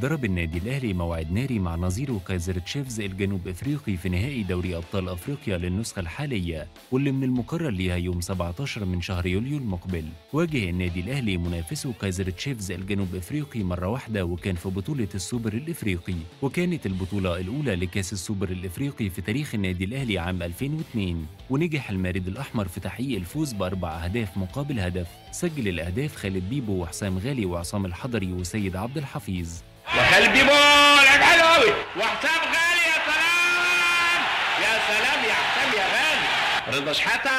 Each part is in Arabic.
ضرب النادي الأهلي موعد ناري مع نظيره كايزر تشيفز الجنوب أفريقي في نهائي دوري أبطال أفريقيا للنسخة الحالية واللي من المقرر ليها يوم 17 من شهر يوليو المقبل واجه النادي الأهلي منافسه كايزر تشيفز الجنوب أفريقي مرة واحدة وكان في بطولة السوبر الأفريقي وكانت البطولة الأولى لكأس السوبر الأفريقي في تاريخ النادي الأهلي عام 2002 ونجح المارد الأحمر في تحقيق الفوز بأربع أهداف مقابل هدف سجل الأهداف خالد بيبو وحسام غالي وعصام الحضري وسيد عبد الحفيظ وخلبي بول عيب حلو قوي وحسام غالي يا سلام يا سلام يا حسام يا غالي رضا شحاته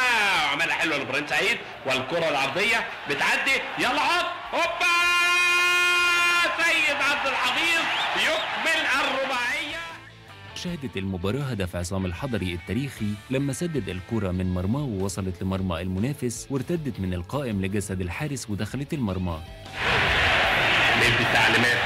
وعملها حلوه لابراهيم سعيد والكره العرضيه بتعدي يلا هوب هوبا سيد عبد الحفيظ يكمل الرباعيه شهدت المباراة هدف عصام الحضري التاريخي لما سدد الكرة من مرماه ووصلت لمرمى المنافس وارتدت من القائم لجسد الحارس ودخلت المرمى. ليلة التعليمات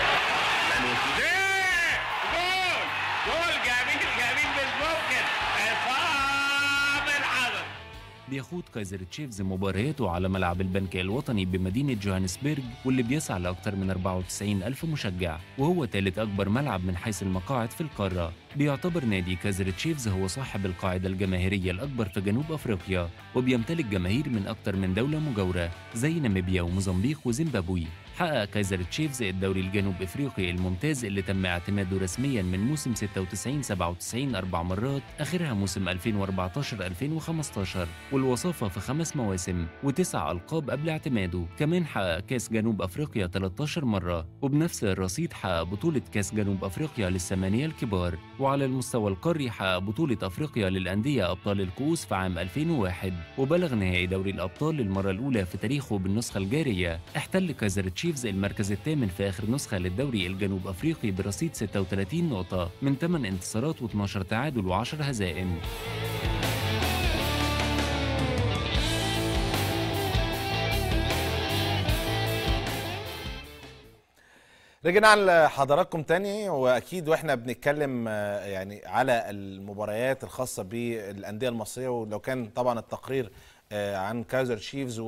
بيخوض كايزر تشيفز مبارياته على ملعب البنك الوطني بمدينة جوهانسبرج واللي بيسعى لأكثر من 94 ألف مشجع وهو ثالث أكبر ملعب من حيث المقاعد في القارة بيعتبر نادي كايزر تشيفز هو صاحب القاعدة الجماهيرية الأكبر في جنوب أفريقيا وبيمتلك جماهير من أكثر من دولة مجاورة زي ناميبيا وموزمبيق وزيمبابوي حقق كايزر تشيفز الدوري الجنوب افريقي الممتاز اللي تم اعتماده رسميا من موسم 96 97 اربع مرات اخرها موسم 2014 2015 والوصافه في خمس مواسم وتسع القاب قبل اعتماده كمان حقق كاس جنوب افريقيا 13 مره وبنفس الرصيد حقق بطوله كاس جنوب افريقيا للثمانيه الكبار وعلى المستوى القاري حقق بطوله افريقيا للانديه ابطال الكؤوس في عام 2001 وبلغ نهائي دوري الابطال للمره الاولى في تاريخه بالنسخه الجاريه احتل كايزر تشيفز تشيفز المركز الثامن في آخر نسخة للدوري الجنوب أفريقي برصيد 36 نقطة من 8 انتصارات و12 تعادل و10 هزائم رجعنا لحضراتكم تاني واكيد واحنا بنتكلم آه، يعني على المباريات الخاصه بالانديه المصريه ولو كان طبعا التقرير آه، عن كايزر تشيفز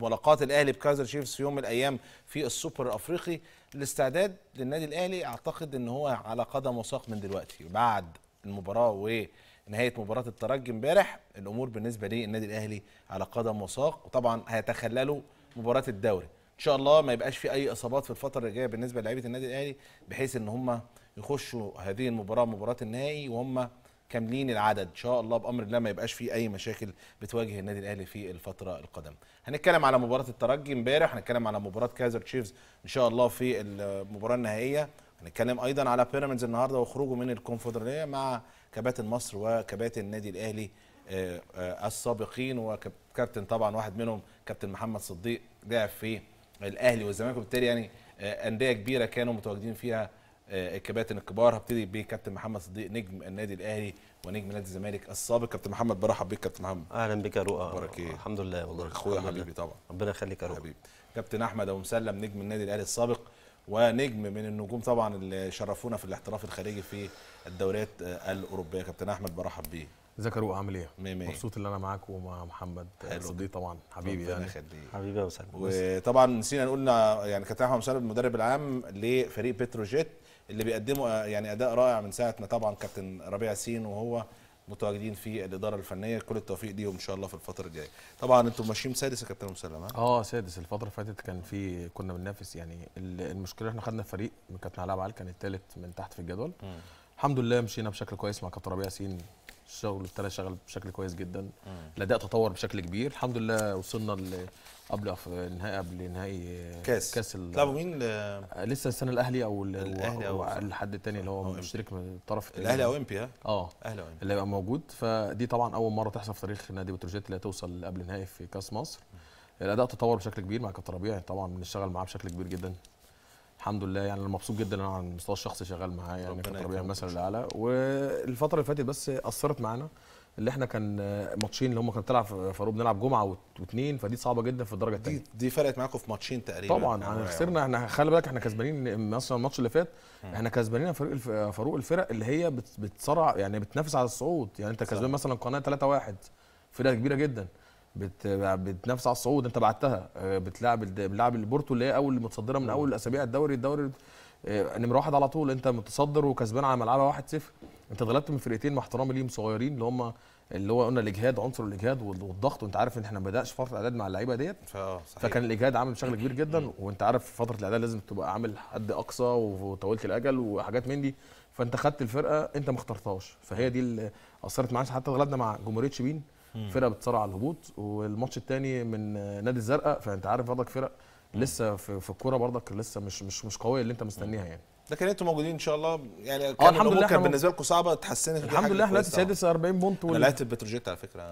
ملاقات الاهلي بكايزر تشيفز في يوم من الايام في السوبر الافريقي الاستعداد للنادي الاهلي اعتقد ان هو على قدم وساق من دلوقتي بعد المباراه ونهايه مباراه الترجي امبارح الامور بالنسبه للنادي الاهلي على قدم وساق وطبعا هيتخللوا مباراه الدوري ان شاء الله ما يبقاش في اي اصابات في الفتره اللي جايه بالنسبه لعيبه النادي الاهلي بحيث ان هم يخشوا هذه المباراه مباراه النهائي وهم كاملين العدد ان شاء الله بامر الله ما يبقاش فيه اي مشاكل بتواجه النادي الاهلي في الفتره القادمه هنتكلم على مباراه الترجي امبارح هنتكلم على مباراه كايزر تشيفز ان شاء الله في المباراه النهائيه هنتكلم ايضا على بيراميدز النهارده وخروجه من الكونفدراليه مع كباتن مصر وكباتن النادي الاهلي آه، آه، السابقين وكابتن طبعا واحد منهم كابتن محمد صديق لعب في الاهلي والزمالك وبالتالي يعني آه، انديه كبيره كانوا متواجدين فيها آه، الكباتن الكبار هبتدي بكابتن محمد صديق نجم النادي الاهلي ونجم نادي الزمالك السابق كابتن محمد برحب بيك كابتن محمد اهلا بك يا رؤى بارك ايه الحمد لله والله اخويا حبيبي طبعا ربنا يخليك يا رؤى حبيبي كابتن احمد ابو مسلم نجم النادي الاهلي السابق ونجم من النجوم طبعا اللي شرفونا في الاحتراف الخارجي في الدوريات آه، الاوروبيه كابتن احمد برحب بيه ازيك يا رؤى عامل ايه؟ مبسوط ان انا معاك ومع محمد صديق طبعا حبيبي يعني حبيبي يا وسلم وطبعا نسينا نقول يعني كابتن احمد مسلم المدرب العام لفريق بتروجيت اللي بيقدموا آه، يعني اداء رائع من ساعه ما طبعا كابتن ربيع سين وهو متواجدين في الاداره الفنيه كل التوفيق ليهم ان شاء الله في الفتره الجايه طبعا انتم ماشيين سادس يا كابتن مسلم اه سادس الفتره اللي فاتت كان في كنا بننافس يعني المشكله احنا خدنا فريق من كابتن علاء عال كان الثالث من تحت في الجدول م. الحمد لله مشينا بشكل كويس مع كابتن ربيع سين الشغل الثلاث شغل بشكل كويس جدا الاداء تطور بشكل كبير الحمد لله وصلنا قبل نهائي قبل نهائي كاس كاس تلعبوا مين لسه السنه الاهلي او الاهلي او الحد الثاني اللي هو مشترك من الطرف آه. الاهلي او امبي اه اهلي اللي هيبقى موجود فدي طبعا اول مره تحصل في تاريخ نادي بتروجيت اللي توصل قبل نهائي في كاس مصر الاداء تطور بشكل كبير مع كابتن ربيع يعني طبعا بنشتغل معاه بشكل كبير جدا الحمد لله يعني انا مبسوط جدا انا على المستوى الشخصي شغال معاه يعني كابتن ربيع المثل الاعلى والفتره اللي فاتت بس اثرت معانا اللي احنا كان ماتشين اللي هم كان تلعب فاروق بنلعب جمعه واثنين فدي صعبه جدا في الدرجه الثانيه دي دي فرقت معاكم في ماتشين تقريبا طبعا يعني احنا خسرنا احنا خلي بالك احنا كسبانين مثلا الماتش اللي فات احنا كسبانين فريق فاروق الفرق اللي هي بتصارع يعني بتنافس على الصعود يعني انت كسبان مثلا قناه 3 1 فرقه كبيره جدا بت... بتنافس على الصعود انت بعتها آه، بتلعب بتلعب البورتو اللي هي اول متصدره من اول اسابيع الدوري الدوري آه، نمره واحد على طول انت متصدر وكسبان على ملعبها 1-0 انت اتغلبت من فرقتين مع احترامي ليهم صغيرين اللي هم اللي هو قلنا الاجهاد عنصر الاجهاد والضغط وانت عارف ان احنا ما بداش فتره الاعداد مع اللعيبه ديت اه، فكان الاجهاد عامل شغل كبير جدا وانت عارف فتره الاعداد لازم تبقى عامل حد اقصى وطويله الاجل وحاجات من دي فانت خدت الفرقه انت ما اخترتهاش فهي دي اللي اثرت معانا حتى اتغلبنا مع جمهوريه شبين فرقه بتصارع على الهبوط والماتش الثاني من نادي الزرقاء فانت عارف برضك فرق لسه في الكوره برضك لسه مش مش مش قويه اللي انت مستنيها يعني لكن انتوا موجودين ان شاء الله يعني اه الحمد لله كان بالنسبه لكم صعبه تحسنت الحمد لله احنا دلوقتي سادس 40 بونت وال... لعبت البتروجيت على فكره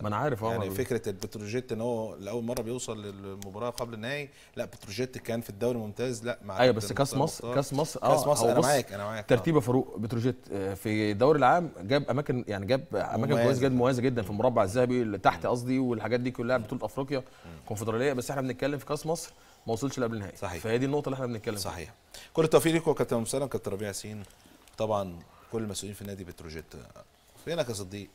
ما انا عارف اه يعني أوه. فكره البتروجيت ان هو لاول مره بيوصل للمباراه قبل النهائي لا بتروجيت كان في الدوري الممتاز لا مع ايوه بس كاس مصر كاس مصر اه كاس مصر انا معاك انا معاك ترتيب يا آه. فاروق بتروجيت آه، في الدوري العام جاب اماكن يعني جاب اماكن كويسه جدا مميزه جدا في المربع الذهبي اللي تحت قصدي والحاجات دي كلها بطوله افريقيا كونفدراليه بس احنا بنتكلم في كاس مصر ما وصلش لقبل النهائي صحيح فهي دي النقطه اللي احنا بنتكلم صحيح كل التوفيق لكم كابتن مسلم كابتن ربيع ياسين طبعا كل المسؤولين في نادي بتروجيت فينك يا صديق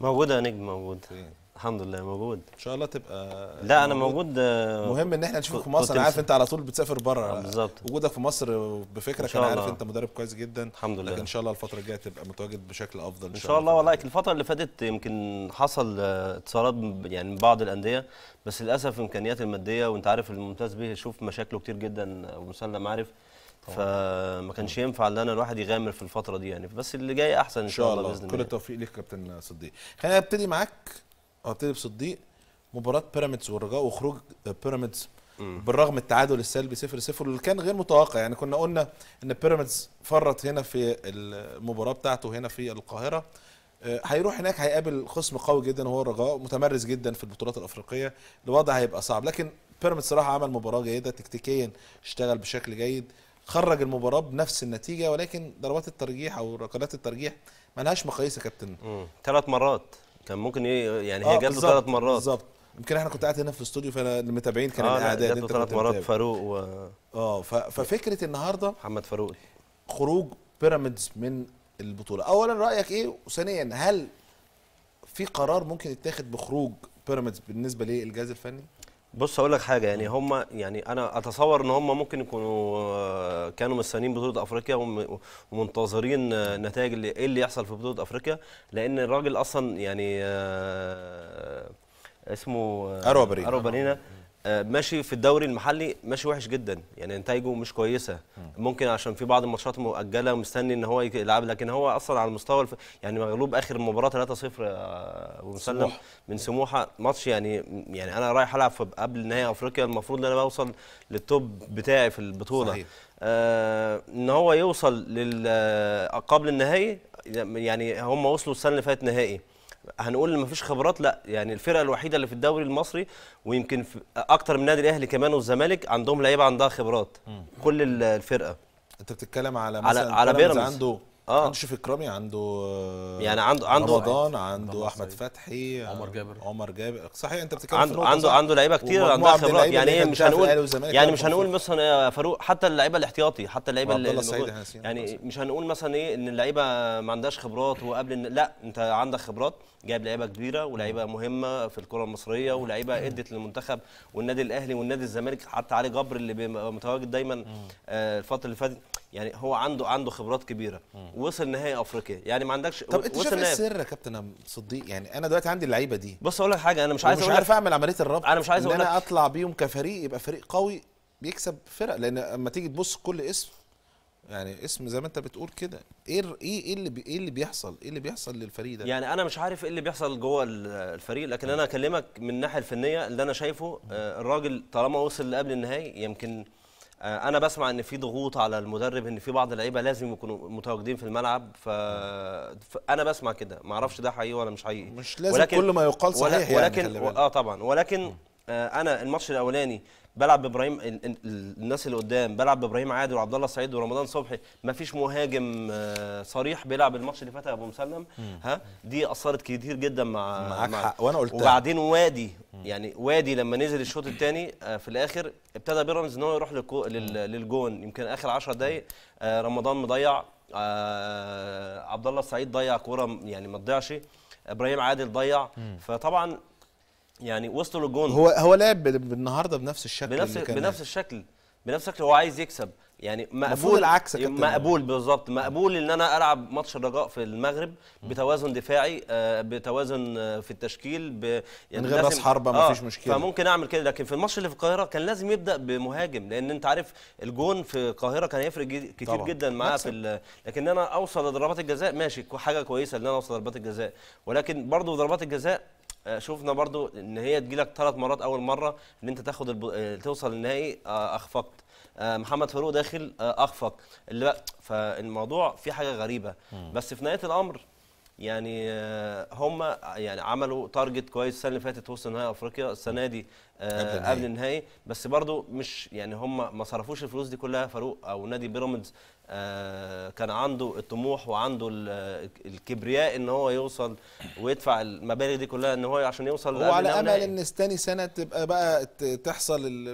موجود يا نجم موجود فين الحمد لله موجود ان شاء الله تبقى لا انا موجود, آه، مهم ان احنا نشوفك في مصر انا عارف انت على طول بتسافر بره آه، بالظبط وجودك في مصر بفكرك انا عارف انت مدرب كويس جدا الحمد لله لكن ان شاء الله الفتره الجايه تبقى متواجد بشكل افضل ان شاء, إن شاء الله والله الفتره اللي فاتت يمكن حصل آه، اتصالات يعني من بعض الانديه بس للاسف امكانيات الماديه وانت عارف الممتاز بيه شوف مشاكله كتير جدا ومسلم عارف فما كانش ينفع ان انا الواحد يغامر في الفتره دي يعني بس اللي جاي احسن ان شاء, الله, الله باذن الله كل التوفيق ليك كابتن صديق خلينا نبتدي معاك هبتدي بصديق مباراه بيراميدز والرجاء وخروج بيراميدز بالرغم التعادل السلبي 0 0 اللي كان غير متوقع يعني كنا قلنا ان بيراميدز فرط هنا في المباراه بتاعته هنا في القاهره آه، هيروح هناك هيقابل خصم قوي جدا هو الرجاء متمرس جدا في البطولات الافريقيه الوضع هيبقى صعب لكن بيراميدز صراحه عمل مباراه جيده تكتيكيا اشتغل بشكل جيد خرج المباراه بنفس النتيجه ولكن ضربات الترجيح او ركلات الترجيح لهاش مقاييس يا كابتن ثلاث مرات كان ممكن ايه يعني هي آه جات له ثلاث مرات بالظبط يمكن احنا كنت قاعد هنا في الاستوديو فانا المتابعين كان آه الاعداد جات له ثلاث مرات فاروق و اه ففكره النهارده محمد فاروق خروج بيراميدز من البطوله اولا رايك ايه وثانيا هل في قرار ممكن يتاخد بخروج بيراميدز بالنسبه للجهاز الفني بص اقول لك حاجه يعني هم يعني انا اتصور ان هم ممكن يكونوا آه، كانوا مستنيين بطوله افريقيا ومنتظرين آه، نتائج اللي ايه اللي يحصل في بطوله افريقيا لان الراجل اصلا يعني آه، اسمه اروى بارينا ماشي في الدوري المحلي ماشي وحش جدا يعني نتائجه مش كويسه ممكن عشان في بعض الماتشات مؤجله مستني ان هو يلعب لكن هو اصلا على المستوى الف... يعني مغلوب اخر مباراه 3-0 آه، ومسلم من سموحه ماتش يعني يعني انا رايح العب قبل نهائي افريقيا المفروض ان انا بوصل للتوب بتاعي في البطوله صحيح. آه ان هو يوصل لل آه، قبل النهائي يعني هم وصلوا السنه اللي فاتت نهائي هنقول ما فيش خبرات لا يعني الفرقه الوحيده اللي في الدوري المصري ويمكن في اكتر من النادي الاهلي كمان والزمالك عندهم لعيبه عندها خبرات مم. كل الفرقه انت بتتكلم على مثلا على, على بيراميدز عنده اه عنده شوف اكرامي عنده آه، يعني عنده عنده رمضان عنده احمد فتحي عمر جابر عمر جابر صحيح انت بتتكلم عنده في عنده عنده لعيبه كتير عندها خبرات يعني ايه مش هنقول يعني مش هنقول مثلا يا آه، فاروق حتى اللعيبه الاحتياطي حتى اللعيبه اللي يعني مش هنقول مثلا ايه ان اللعيبه ما عندهاش خبرات وقبل لا انت عندك خبرات جايب لعيبه كبيره ولعيبه مهمه في الكره المصريه ولعيبه ادت للمنتخب والنادي الاهلي والنادي الزمالك حتى علي جبر اللي بيبقى متواجد دايما آه، الفتره اللي فاتت يعني هو عنده عنده خبرات كبيره وصل نهائي افريقيا يعني ما عندكش طب انت شايف ايه السر يا كابتن صديق يعني انا دلوقتي عندي اللعيبه دي بص اقول لك حاجه انا مش عايز مش عارف اعمل عمليه الربط انا مش عايز اقول لك انا اطلع بيهم كفريق يبقى فريق قوي بيكسب فرق لان اما تيجي تبص كل اسم يعني اسم زي ما انت بتقول كده ايه, ايه ايه اللي بي ايه اللي بيحصل ايه اللي بيحصل للفريق ده يعني انا مش عارف ايه اللي بيحصل جوه الفريق لكن انا اكلمك من الناحيه الفنيه اللي انا شايفه آه، الراجل طالما وصل لقبل النهائي يمكن آه، انا بسمع ان في ضغوط على المدرب ان في بعض اللعيبه لازم يكونوا متواجدين في الملعب ف... فانا بسمع كده ما اعرفش ده حقيقي ولا مش حقيقي مش لازم ولكن كل ما يقال صحيح ولكن يعني ولكن... اه طبعا ولكن آه، انا الماتش الاولاني بلعب بابراهيم الناس اللي قدام بلعب بابراهيم عادل وعبد الله السعيد ورمضان صبحي ما فيش مهاجم آه، صريح بيلعب الماتش اللي فات يا ابو مسلم ها دي اثرت كتير جدا مع معاك مع حق وانا قلتها وبعدين وادي يعني وادي لما نزل الشوط الثاني آه، في الاخر ابتدى بيراميدز ان هو يروح للجون يمكن اخر 10 دقائق آه، رمضان مضيع عبد الله السعيد ضيع كوره يعني ما تضيعش ابراهيم عادل ضيع فطبعا يعني وصلوا للجون هو هو لعب بالنهارده بنفس الشكل بنفس اللي كان بنفس الشكل بنفس الشكل هو عايز يكسب يعني مقبول العكس مقبول بالظبط مقبول ان انا العب ماتش الرجاء في المغرب بتوازن دفاعي آه بتوازن آه، في التشكيل ب يعني من غير راس حربه آه مفيش مشكله فممكن اعمل كده لكن في الماتش اللي في القاهره كان لازم يبدا بمهاجم لان انت عارف الجون في القاهره كان هيفرق كتير طبعا. جدا معاه في لكن انا اوصل لضربات الجزاء ماشي حاجه كويسه ان انا اوصل لضربات الجزاء ولكن برضه ضربات الجزاء آه، شفنا برضو ان هي تجيلك ثلاث مرات اول مره ان انت تاخد الب... آه، توصل للنهائي آه، اخفقت محمد فاروق داخل اخفق اللي بقى فالموضوع فيه حاجه غريبه بس في نهايه الامر يعني هم يعني عملوا تارجت كويس السنه اللي فاتت وصل نهائي افريقيا السنه دي قبل النهائي بس برضو مش يعني هم ما صرفوش الفلوس دي كلها فاروق او نادي بيراميدز آه، كان عنده الطموح وعنده الكبرياء ان هو يوصل ويدفع المبالغ دي كلها ان هو عشان يوصل هو على امل يعني. ان استني سنه تبقى بقى تحصل ال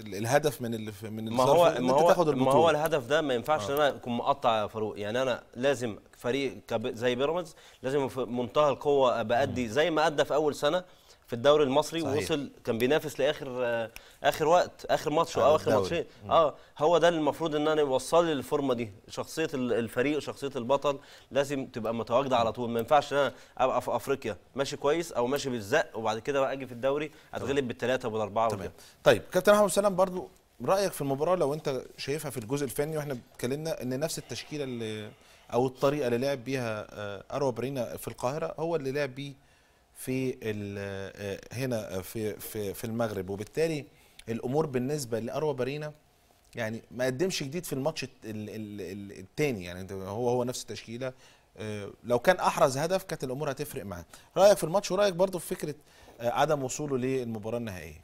ال الهدف من في من ما هو ما هو ما هو الهدف ده ما ينفعش آه. ان انا اكون مقطع يا فاروق يعني انا لازم فريق زي بيراميدز لازم في منتهى القوه بادي زي ما ادى في اول سنه في الدوري المصري صحيح. ووصل كان بينافس لاخر آه، اخر وقت اخر ماتش او اخر ماتشين اه هو ده المفروض ان انا يوصل لي الفورمه دي شخصيه الفريق وشخصيه البطل لازم تبقى متواجده على طول ما ينفعش ان انا ابقى في افريقيا ماشي كويس او ماشي بالزق وبعد كده بقى اجي في الدوري اتغلب بالثلاثه وبالاربعه تمام طيب كابتن احمد سلام برضو رايك في المباراه لو انت شايفها في الجزء الفني واحنا اتكلمنا ان نفس التشكيله اللي او الطريقه اللي لعب بيها آه، اروى برينا في القاهره هو اللي لعب بيه في آه، هنا آه، في في في المغرب وبالتالي الامور بالنسبه لاروى بارينا يعني ما قدمش جديد في الماتش الثاني يعني هو هو نفس التشكيله آه، لو كان احرز هدف كانت الامور هتفرق معاه رايك في الماتش ورايك برضه في فكره عدم وصوله للمباراه النهائيه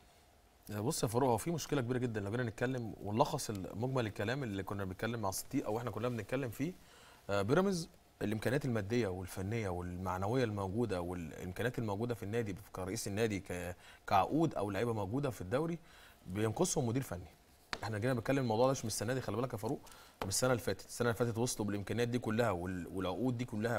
بص يا فاروق هو في مشكله كبيره جدا لو جينا نتكلم ونلخص مجمل الكلام اللي كنا بنتكلم مع صديق او احنا كلنا بنتكلم فيه بيراميدز الامكانيات الماديه والفنيه والمعنويه الموجوده والامكانيات الموجوده في النادي كرئيس النادي كعقود او لعيبه موجوده في الدوري بينقصهم مدير فني احنا جينا بنتكلم الموضوع ده مش من السنه دي خلي بالك يا فاروق من السنه اللي فاتت السنه اللي فاتت وصلوا بالامكانيات دي كلها والعقود دي كلها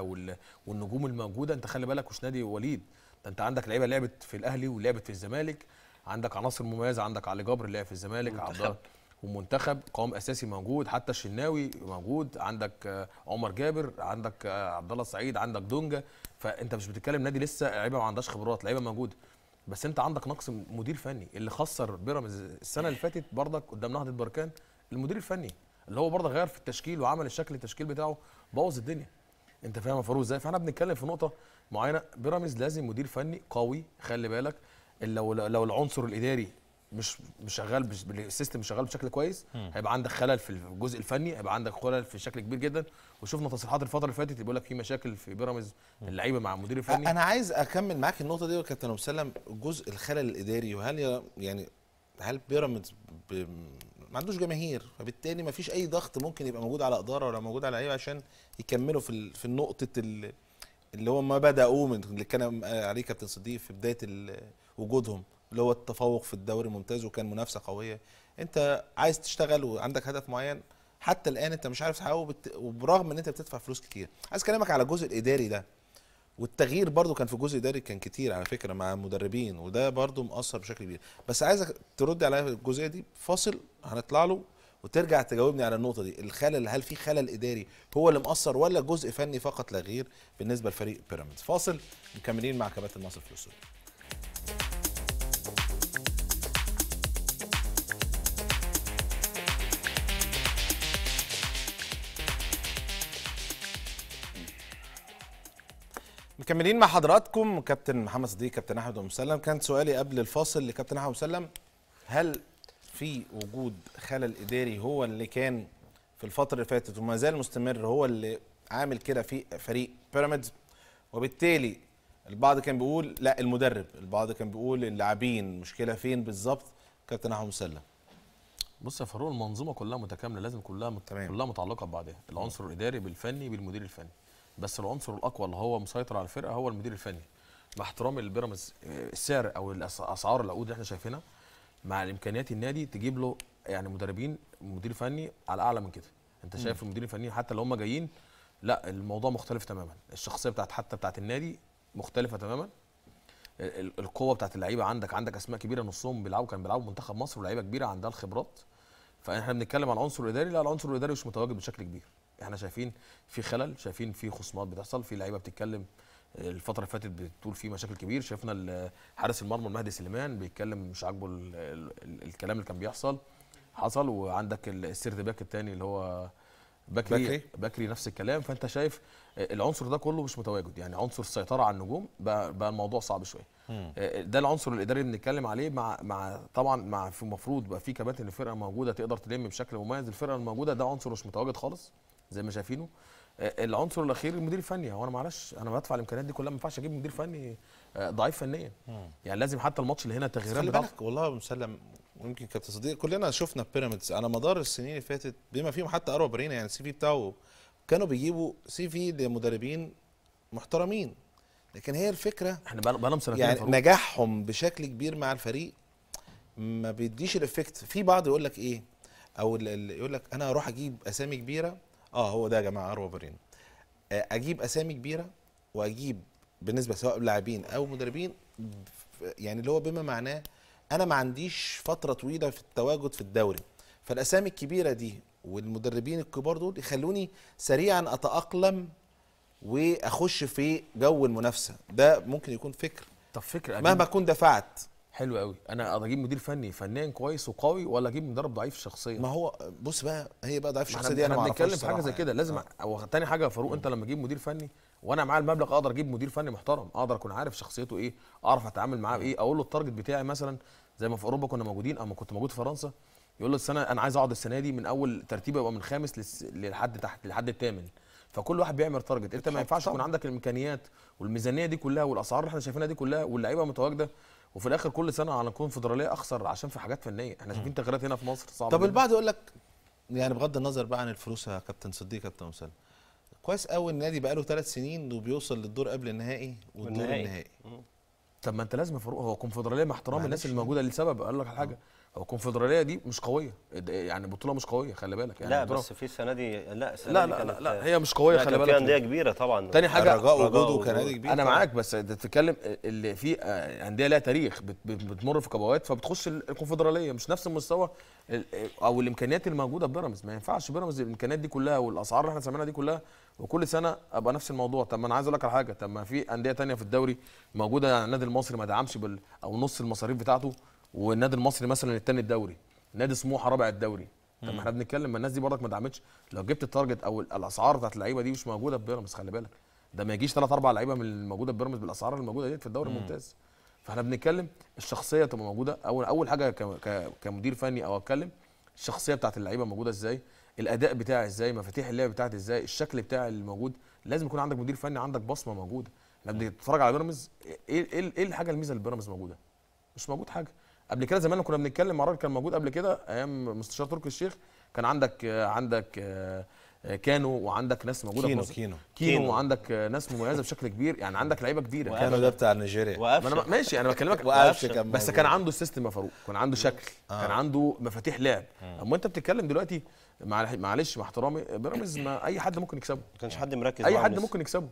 والنجوم الموجوده انت خلي بالك مش نادي وليد ده انت عندك لعيبه لعبت في الاهلي ولعبت في الزمالك عندك عناصر مميزه عندك علي جبر اللي لعب في الزمالك عبد ومنتخب قام اساسي موجود حتى الشناوي موجود عندك آه، عمر جابر عندك آه، عبد الله السعيد عندك دونجا فانت مش بتتكلم نادي لسه لعيبه ما عندهاش خبرات لعيبه موجوده بس انت عندك نقص مدير فني اللي خسر بيراميدز السنه اللي فاتت بردك قدام نهضه بركان المدير الفني اللي هو برضه غير في التشكيل وعمل الشكل التشكيل بتاعه بوظ الدنيا انت فاهم فاروق ازاي فاحنا بنتكلم في نقطه معينه بيراميدز لازم مدير فني قوي خلي بالك لو لو العنصر الاداري مش مش شغال بالسيستم مش شغال بشكل كويس هيبقى عندك خلل في الجزء الفني هيبقى عندك خلل في شكل كبير جدا وشفنا تصريحات الفتره اللي فاتت بيقول لك في مشاكل في بيراميدز اللعيبه مع المدير الفني انا عايز اكمل معاك النقطه دي كابتن مسلم جزء الخلل الاداري وهل يعني هل بيراميدز ب... ما عندوش جماهير فبالتالي ما فيش اي ضغط ممكن يبقى موجود على اداره ولا موجود على لعيبه عشان يكملوا في في نقطه اللي هو ما بداوه من اللي كان عليه كابتن صديق في بدايه وجودهم اللي هو التفوق في الدوري الممتاز وكان منافسه قويه انت عايز تشتغل وعندك هدف معين حتى الان انت مش عارف تحققه وبرغم ان انت بتدفع فلوس كتير عايز اكلمك على الجزء الاداري ده والتغيير برضو كان في الجزء الاداري كان كتير على فكره مع المدربين وده برضو مأثر بشكل كبير بس عايزك ترد على الجزئيه دي فاصل هنطلع له وترجع تجاوبني على النقطه دي الخلل هل في خلل اداري هو اللي مأثر ولا جزء فني فقط لا غير بالنسبه لفريق بيراميدز فاصل مكملين مع كابتن ناصر الاستوديو مكملين مع حضراتكم كابتن محمد صديق كابتن احمد مسلم كان سؤالي قبل الفاصل لكابتن احمد مسلم هل في وجود خلل اداري هو اللي كان في الفتره اللي فاتت وما زال مستمر هو اللي عامل كده في فريق بيراميدز وبالتالي البعض كان بيقول لا المدرب البعض كان بيقول اللاعبين المشكله فين بالظبط كابتن احمد مسلم بص يا فاروق المنظومه كلها متكامله لازم كلها مت... كلها متعلقه ببعضها العنصر الاداري بالفني بالمدير الفني بس العنصر الاقوى اللي هو مسيطر على الفرقه هو المدير الفني مع احترامي لبيراميدز السعر آه، او الاسعار العقود اللي احنا شايفينها مع الامكانيات النادي تجيب له يعني مدربين مدير فني على اعلى من كده انت شايف المدير الفني حتى لو هم جايين لا الموضوع مختلف تماما الشخصيه بتاعت حتى بتاعت النادي مختلفه تماما القوه بتاعت اللعيبه عندك عندك اسماء كبيره نصهم بيلعبوا كان بيلعبوا منتخب مصر ولاعيبه كبيره عندها الخبرات فاحنا بنتكلم عن العنصر الاداري لا العنصر الاداري مش متواجد بشكل كبير احنا شايفين في خلل شايفين في خصومات بتحصل في لعيبه بتتكلم آه، الفتره اللي فاتت بتقول في مشاكل كبير شفنا حارس المرمى المهدي سليمان بيتكلم مش عاجبه الكلام اللي كان بيحصل حصل وعندك السيرت باك الثاني اللي هو بكري بكري, بكري نفس الكلام فانت شايف العنصر ده كله مش متواجد يعني عنصر السيطره على النجوم بقى, بقى الموضوع صعب شويه آه، آه، ده العنصر الاداري اللي بنتكلم عليه مع مع طبعا مع في المفروض بقى في كباتن الفرقه موجوده تقدر تلم بشكل مميز الفرقه الموجوده ده عنصر مش متواجد خالص زي ما شايفينه آه، العنصر الاخير المدير الفني هو انا معلش انا بدفع الامكانيات دي كلها ما ينفعش اجيب مدير فني آه، ضعيف فنيا يعني لازم حتى الماتش اللي هنا تغييرات بالك والله مسلم ويمكن كابتن صديق كلنا شفنا بيراميدز على مدار السنين اللي فاتت بما فيهم حتى اروى برينا يعني السي في بتاعه كانوا بيجيبوا سي في لمدربين محترمين لكن هي الفكره احنا بقالهم سنتين يعني فروق. نجاحهم بشكل كبير مع الفريق ما بيديش الافكت في بعض يقول لك ايه او يقول لك انا اروح اجيب اسامي كبيره اه هو ده يا جماعه اروى آه، برينو اجيب اسامي كبيره واجيب بالنسبه سواء لاعبين او مدربين يعني اللي هو بما معناه انا ما عنديش فتره طويله في التواجد في الدوري فالاسامي الكبيره دي والمدربين الكبار دول يخلوني سريعا اتاقلم واخش في جو المنافسه ده ممكن يكون فكر طب فكره مهما كنت دفعت حلو قوي انا اجيب مدير فني فنان كويس وقوي ولا اجيب مدرب ضعيف شخصيه ما هو بص بقى هي بقى ضعيف شخصيه دي انا ما بنتكلم في حاجه زي كده يعني. لازم أه. تاني حاجه يا فاروق انت لما تجيب مدير فني وانا معايا المبلغ اقدر اجيب مدير فني محترم اقدر اكون عارف شخصيته ايه اعرف اتعامل معاه بايه اقول له التارجت بتاعي مثلا زي ما في اوروبا كنا موجودين اما كنت موجود في فرنسا يقول له السنه انا عايز اقعد السنه دي من اول ترتيب يبقى من خامس لحد تحت لحد الثامن فكل واحد بيعمل تارجت انت ما ينفعش يكون عندك الامكانيات والميزانيه دي كلها والاسعار اللي احنا شايفينها دي كلها واللعيبه متواجده وفي الاخر كل سنه على الكونفدراليه اخسر عشان في حاجات فنيه احنا شايفين تغييرات هنا في مصر صعبه طب البعض يقول لك يعني بغض النظر بقى عن الفلوس يا كابتن صديق كابتن وسام كويس قوي النادي بقى له ثلاث سنين وبيوصل للدور قبل النهائي والدور النهائي طب ما انت لازم يا فاروق هو الكونفدراليه مع احترام الناس اللي موجوده لسبب اقول لك على حاجه الكونفدراليه دي مش قويه يعني البطوله مش قويه خلي بالك يعني لا بس في السنه دي لا السنه لا, دي لا, لا, لا هي مش قويه خلي بالك في انديه كبيره طبعا تاني حاجه الرجاء وجوده كنادي كبير انا معاك بس انت بتتكلم اللي في آه، انديه لها تاريخ بتمر في كبوات فبتخش الكونفدراليه مش نفس المستوى آه، او الامكانيات الموجوده في بيراميدز ما ينفعش بيراميدز الامكانيات دي كلها والاسعار اللي احنا سامعينها دي كلها وكل سنه ابقى نفس الموضوع طب ما انا عايز اقول لك على حاجه طب ما في انديه ثانيه في الدوري موجوده يعني النادي المصري ما دعمش بال او نص المصاريف بتاعته والنادي المصري مثلا الثاني الدوري نادي سموحه رابع الدوري طب ما احنا بنتكلم ما الناس دي برضك ما دعمتش لو جبت التارجت او الاسعار بتاعت اللعيبه دي مش موجوده في بيراميدز خلي بالك ده ما يجيش ثلاث اربع لعيبه من الموجوده في بيراميدز بالاسعار الموجوده دي في الدوري الممتاز فاحنا بنتكلم الشخصيه تبقى موجوده اول اول حاجه كمدير فني او اتكلم الشخصيه بتاعت اللعيبه موجوده ازاي الاداء بتاعي ازاي مفاتيح اللعب بتاعتي ازاي الشكل بتاعي اللي موجود لازم يكون عندك مدير فني عندك بصمه موجوده لما تتفرج على بيراميدز إيه-, ايه ايه الحاجه الميزه اللي بيراميدز موجوده مش موجود حاجه قبل كده زمان كنا بنتكلم مع راجل كان موجود قبل كده ايام مستشار تركي الشيخ كان عندك عندك آه، كانو وعندك ناس موجوده كينو في كينو كينو وعندك ناس مميزه بشكل كبير يعني عندك لعيبه كبيره كانو ده بتاع نيجيريا ما انا ماشي انا بكلمك وقفش كان بس كان عنده سيستم يا فاروق كان عنده شكل آه. كان عنده مفاتيح لعب اما انت بتتكلم دلوقتي معلش مع احترامي بيراميدز اي حد ممكن يكسبه ما كانش حد مركز اي حد ممكن يكسبه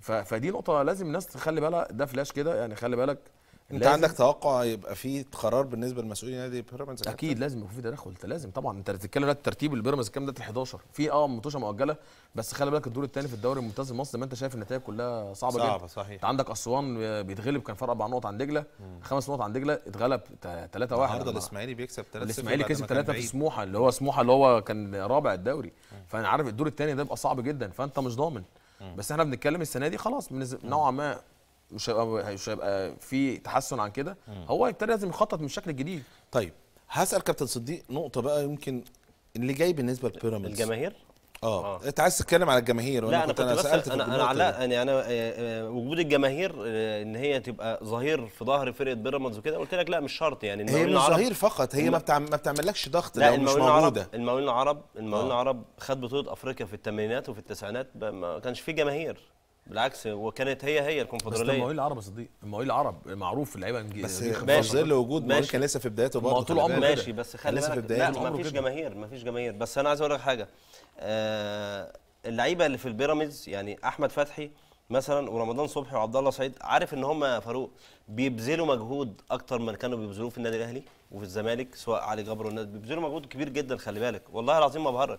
فدي نقطه لازم الناس تخلي بالها ده فلاش كده يعني خلي بالك انت عندك توقع يبقى في قرار بالنسبه لمسؤولي نادي بيراميدز اكيد لازم يكون في تدخل انت لازم طبعا انت بتتكلم دلوقتي ترتيب البيراميدز الكام ده 11 في اه مطوشه مؤجله بس خلي بالك الدور الثاني في الدوري الممتاز المصري ما انت شايف النتائج كلها صعبه, صعبة جدا صعبه صحيح انت عندك اسوان بيتغلب كان فرق اربع نقط عن دجله خمس نقط عن دجله اتغلب 3 1 النهارده الاسماعيلي بيكسب 3 الاسماعيلي كسب 3 في سموحه اللي هو سموحه اللي هو كان رابع الدوري فانا عارف الدور الثاني ده بيبقى صعب جدا فانت مش ضامن بس احنا بنتكلم السنه دي خلاص نوعا ما مش هيبقى مش هيبقى في تحسن عن كده هو هيبتدي لازم يخطط من الشكل الجديد طيب هسال كابتن صديق نقطه بقى يمكن اللي جاي بالنسبه لبيراميدز الجماهير آه. اه انت عايز تتكلم على الجماهير ولا كنت, كنت سالت انا انا على يعني انا آه، آه، وجود الجماهير ان هي تبقى ظهير في ظهر فرقه بيراميدز وكده قلت لك لا مش شرط يعني هي مش ظهير فقط هي ما ما بتعملكش ضغط لا لو مش موجوده المقاولين العرب المقاولين العرب خد بطوله افريقيا في الثمانينات وفي التسعينات ما كانش في جماهير بالعكس وكانت هي هي الكونفدراليه بس المواويل العرب يا صديق المواويل العرب معروف اللعيبه بس في ظل وجود مواويل كان لسه في بدايته برضه طول عمره ماشي بس خلي بالك لا ما فيش جماهير ما فيش جماهير بس انا عايز اقول لك حاجه آه اللعيبه اللي في البيراميدز يعني احمد فتحي مثلا ورمضان صبحي وعبد الله سعيد عارف ان هم يا فاروق بيبذلوا مجهود اكتر من كانوا بيبذلوه في النادي الاهلي وفي الزمالك سواء علي جبر والناس بيبذلوا مجهود كبير جدا خلي بالك والله العظيم ما بهرج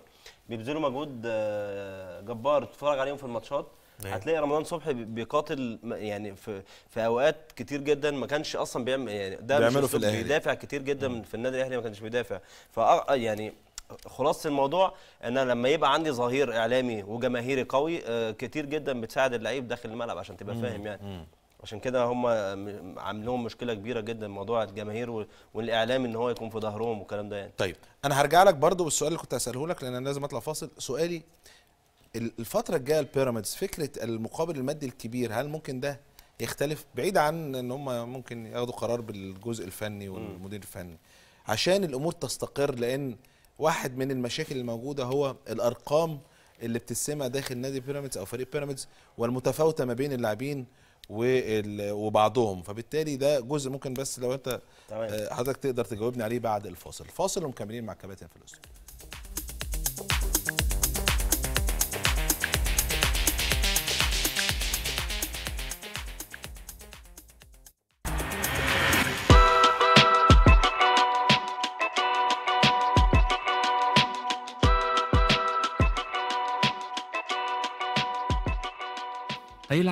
بيبذلوا مجهود آه، جبار تتفرج عليهم في الماتشات أيه. هتلاقي رمضان صبحي بيقاتل يعني في في اوقات كتير جدا ما كانش اصلا بيعمل يعني ده بيعمله في الاهلي بيدافع كتير جدا مم. في النادي الاهلي ما كانش بيدافع ف يعني خلاصه الموضوع ان انا لما يبقى عندي ظهير اعلامي وجماهيري قوي آه، كتير جدا بتساعد اللعيب داخل الملعب عشان تبقى مم. فاهم يعني مم. عشان كده هم عاملين مشكله كبيره جدا موضوع الجماهير والاعلام ان هو يكون في ظهرهم والكلام ده يعني طيب انا هرجع لك برده بالسؤال اللي كنت هساله لك لان انا لازم اطلع فاصل سؤالي الفتره الجايه البيراميدز فكره المقابل المادي الكبير هل ممكن ده يختلف بعيد عن ان هم ممكن ياخدوا قرار بالجزء الفني والمدير الفني عشان الامور تستقر لان واحد من المشاكل الموجوده هو الارقام اللي بتسمع داخل نادي بيراميدز او فريق بيراميدز والمتفاوته ما بين اللاعبين وبعضهم فبالتالي ده جزء ممكن بس لو انت آه، حضرتك تقدر تجاوبني عليه بعد الفاصل الفاصل ومكملين مع كباتن في الاستوديو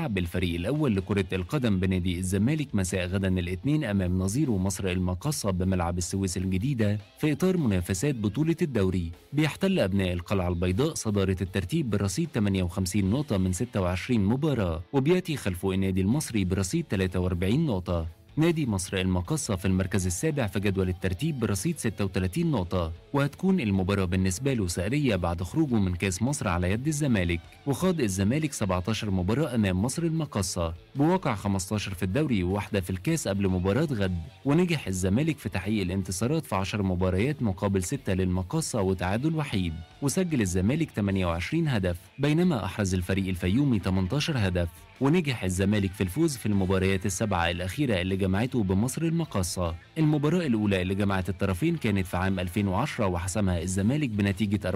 يلعب بالفريق الأول لكرة القدم بنادي الزمالك مساء غدا الاثنين أمام نظيره مصر المقاصة بملعب السويس الجديدة في إطار منافسات بطولة الدوري بيحتل أبناء القلعة البيضاء صدارة الترتيب برصيد 58 نقطة من 26 مباراة وبيأتي خلفه النادي المصري برصيد 43 نقطة نادي مصر المقصة في المركز السابع في جدول الترتيب برصيد 36 نقطة وهتكون المباراة بالنسبة له سارية بعد خروجه من كاس مصر على يد الزمالك وخاض الزمالك 17 مباراة أمام مصر المقصة بواقع 15 في الدوري وواحدة في الكاس قبل مباراة غد ونجح الزمالك في تحقيق الانتصارات في 10 مباريات مقابل 6 للمقصة وتعادل وحيد وسجل الزمالك 28 هدف بينما أحرز الفريق الفيومي 18 هدف ونجح الزمالك في الفوز في المباريات السبعة الأخيرة اللي جمعته بمصر المقاصة المباراة الأولى اللي جمعت الطرفين كانت في عام 2010 وحسمها الزمالك بنتيجة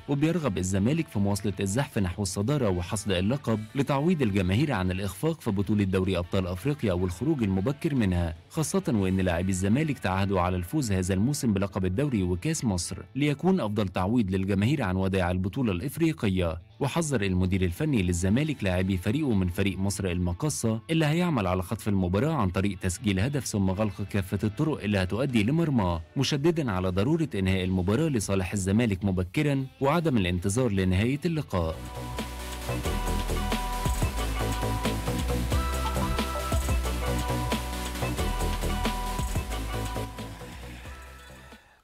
4-3 وبيرغب الزمالك في مواصلة الزحف نحو الصدارة وحصد اللقب لتعويض الجماهير عن الإخفاق في بطولة دوري أبطال أفريقيا والخروج المبكر منها خاصة وإن لاعبي الزمالك تعهدوا على الفوز هذا الموسم بلقب الدوري وكاس مصر ليكون أفضل تعويض للجماهير عن وداع البطولة الإفريقية وحذر المدير الفني للزمالك لاعبي فريقه من فريق مصر المقصة اللي هيعمل على خطف المباراة عن طريق تسجيل هدف ثم غلق كافة الطرق اللي هتؤدي لمرماه مشددا على ضرورة إنهاء المباراة لصالح الزمالك مبكرا وعدم الانتظار لنهاية اللقاء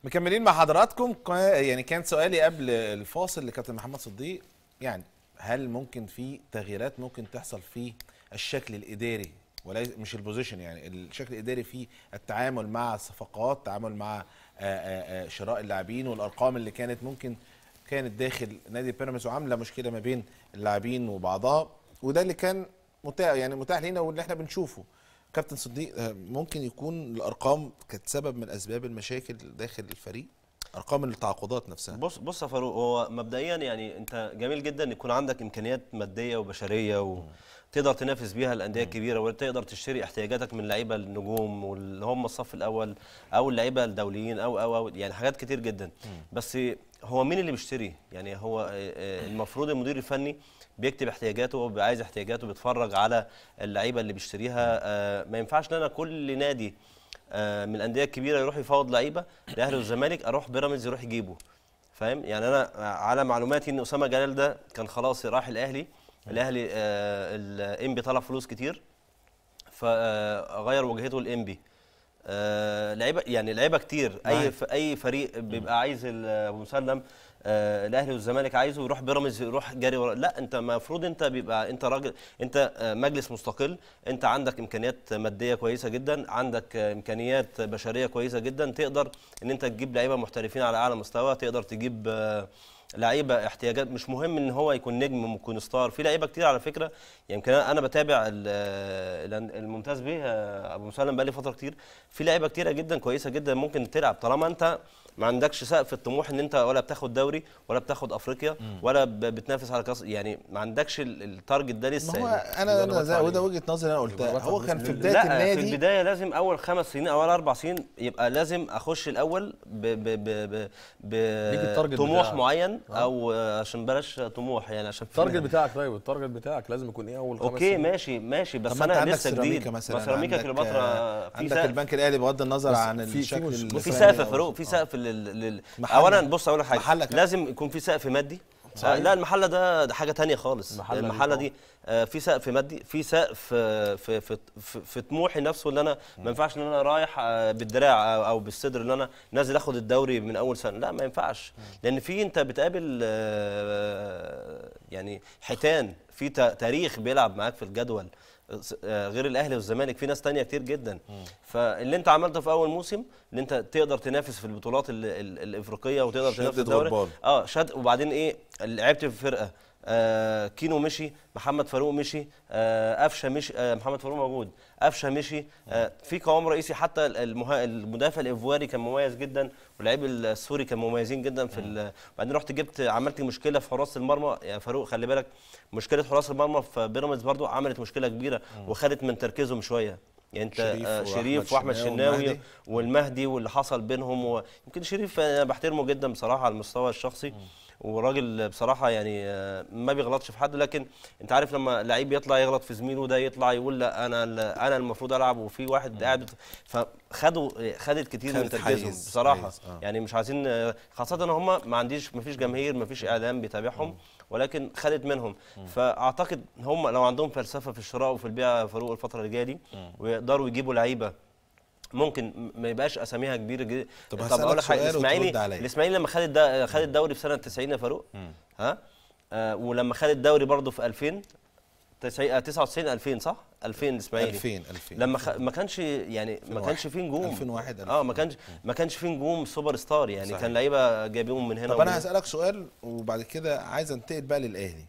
مكملين مع حضراتكم يعني كان سؤالي قبل الفاصل لكابتن محمد صديق يعني هل ممكن في تغييرات ممكن تحصل في الشكل الاداري وليس مش البوزيشن يعني الشكل الاداري في التعامل مع الصفقات التعامل مع آآ آه، آآ آه، آه، شراء اللاعبين والارقام اللي كانت ممكن كانت داخل نادي بيراميدز وعامله مشكله ما بين اللاعبين وبعضها وده اللي كان متاح يعني متاح لينا واللي احنا بنشوفه كابتن صديق ممكن يكون الارقام كانت سبب من اسباب المشاكل داخل الفريق ارقام التعاقدات نفسها بص بص يا فاروق هو مبدئيا يعني انت جميل جدا يكون عندك امكانيات ماديه وبشريه وتقدر تقدر تنافس بيها الانديه الكبيره وتقدر تشتري احتياجاتك من لعيبه النجوم واللي هم الصف الاول او اللعيبه الدوليين او او او يعني حاجات كتير جدا بس هو مين اللي بيشتري يعني هو آه، آه، المفروض المدير الفني بيكتب احتياجاته وبيبقى عايز احتياجاته بيتفرج على اللعيبه اللي بيشتريها آه، ما ينفعش ان انا كل نادي آه، من الانديه الكبيره يروح يفاوض لعيبه الاهلي والزمالك اروح بيراميدز يروح يجيبه فاهم يعني انا على معلوماتي ان اسامه جلال ده كان خلاص راح الاهلي الاهلي آه، الانبي طلب فلوس كتير فغير آه، وجهته الانبي لعيبه يعني لعيبه كتير اي اي فريق بيبقى عايز ابو مسلم آه، الاهلي والزمالك عايزه يروح بيراميدز يروح جاري ورا لا انت المفروض انت بيبقى انت راجل انت آه، مجلس مستقل انت عندك امكانيات ماديه كويسه جدا عندك آه، امكانيات بشريه كويسه جدا تقدر ان انت تجيب لعيبه محترفين على اعلى مستوى تقدر تجيب لعيبه احتياجات مش مهم ان هو يكون نجم ممكن ستار في لعيبه كتير على فكره يمكن يعني انا بتابع الممتاز بيه ابو مسلم بقالي فتره كتير في لعيبه كتيره جدا كويسه جدا ممكن تلعب طالما انت ما عندكش سقف الطموح ان انت ولا بتاخد دوري ولا بتاخد افريقيا ولا بتنافس على كاس يعني ما عندكش التارجت ده لسه ما هو يعني. انا انا وده يعني. وجهه نظري انا قلتها هو كان في بدايه لا النادي في البدايه لازم اول خمس سنين او اربع سنين يبقى لازم اخش الاول ب ب ب ب طموح معين آه. او عشان بلاش طموح يعني عشان التارجت بتاعك طيب التارجت بتاعك لازم يكون ايه اول خمس اوكي سنين. ماشي ماشي بس انا لسه جديد مثلا سيراميكا كليوباترا آه، عندك البنك الاهلي بغض النظر عن الشكل في سقف في آه. سقف لل, لل... اولا بص اقول لك حاجه لازم يكون في سقف مادي صحيح. لا المحله ده, ده حاجه تانية خالص المحله, المحلة دي, دي آه. آه، في سقف مادي في سقف في في, في, في طموحي نفسه اللي انا ما ينفعش ان انا رايح آه، بالدراع او بالصدر ان انا نازل اخد الدوري من اول سنه لا ما ينفعش لان في انت بتقابل يعني حيتان في تاريخ بيلعب معاك في الجدول آه، غير الاهلي والزمالك في ناس تانية كتير جدا م. فاللي انت عملته في اول موسم ان انت تقدر تنافس في البطولات الافريقيه وتقدر تنافس في الدوري اه شد وبعدين ايه لعبت في فرقه آه كينو مشي محمد فاروق مشي آه قفشه مشي آه محمد فاروق موجود قفشه مشي آه في قوام رئيسي حتى المها... المدافع الايفواري كان مميز جدا واللعيب السوري كان مميزين جدا في ال... بعدين رحت جبت عملت مشكله في حراس المرمى يا فاروق خلي بالك مشكله حراس المرمى في بيراميدز برضو عملت مشكله كبيره وخدت من تركيزهم شويه يعني انت شريف, آه، شريف واحمد شناوي والمهدي واللي حصل بينهم ويمكن شريف انا آه، بحترمه جدا بصراحه على المستوى الشخصي م. وراجل بصراحه يعني آه، ما بيغلطش في حد لكن انت عارف لما لعيب يطلع يغلط في زميله ده يطلع يقول لا انا انا المفروض العب وفي واحد قاعد فخدوا خدت كتير من تركيزهم بصراحه آه. يعني مش عايزين آه، خاصه ان هم ما عنديش ما فيش جماهير ما فيش اعلام بيتابعهم ولكن خدت منهم فاعتقد هم لو عندهم فلسفه في الشراء وفي البيع فاروق الفتره اللي جايه دي ويقدروا يجيبوا لعيبه ممكن ما يبقاش اساميها كبيره جدا طب, طب هسألك لك حاجه الاسماعيلي الاسماعيلي لما خد خد الدوري في سنه 90 يا فاروق ها آه ولما خد الدوري برضه في 2000 99 2000 صح 2000 الاسماعيلي 2000 2000 لما خ... ما كانش يعني ما كانش فيه نجوم 2001 اه ما كانش ما كانش فيه نجوم سوبر ستار يعني صحيح. كان لعيبه جايبينهم من هنا طب ومن... انا هسالك سؤال وبعد كده عايز انتقل بقى للاهلي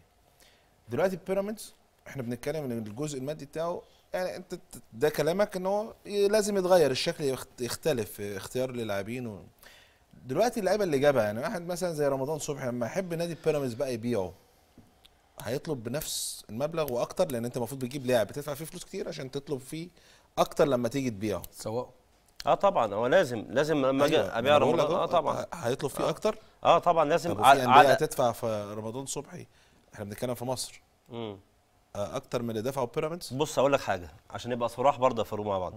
دلوقتي بيراميدز احنا بنتكلم ان الجزء المادي بتاعه يعني انت ده كلامك ان هو لازم يتغير الشكل يختلف اختيار للاعبين و... دلوقتي اللعيبه اللي جابها يعني واحد مثلا زي رمضان صبحي لما يحب نادي بيراميدز بقى يبيعه هيطلب بنفس المبلغ واكتر لان انت المفروض بتجيب لاعب بتدفع فيه فلوس كتير عشان تطلب فيه اكتر لما تيجي تبيعه سواء اه طبعا هو لازم لازم لما اجي أيوة. ابيع رمضان اه طبعا هيطلب فيه آه. اكتر اه طبعا لازم طب في انديه هتدفع في رمضان صبحي احنا بنتكلم في مصر امم اكتر من اللي دفعوا بيراميدز بص اقول لك حاجه عشان نبقى صراح برضه يا مع بعض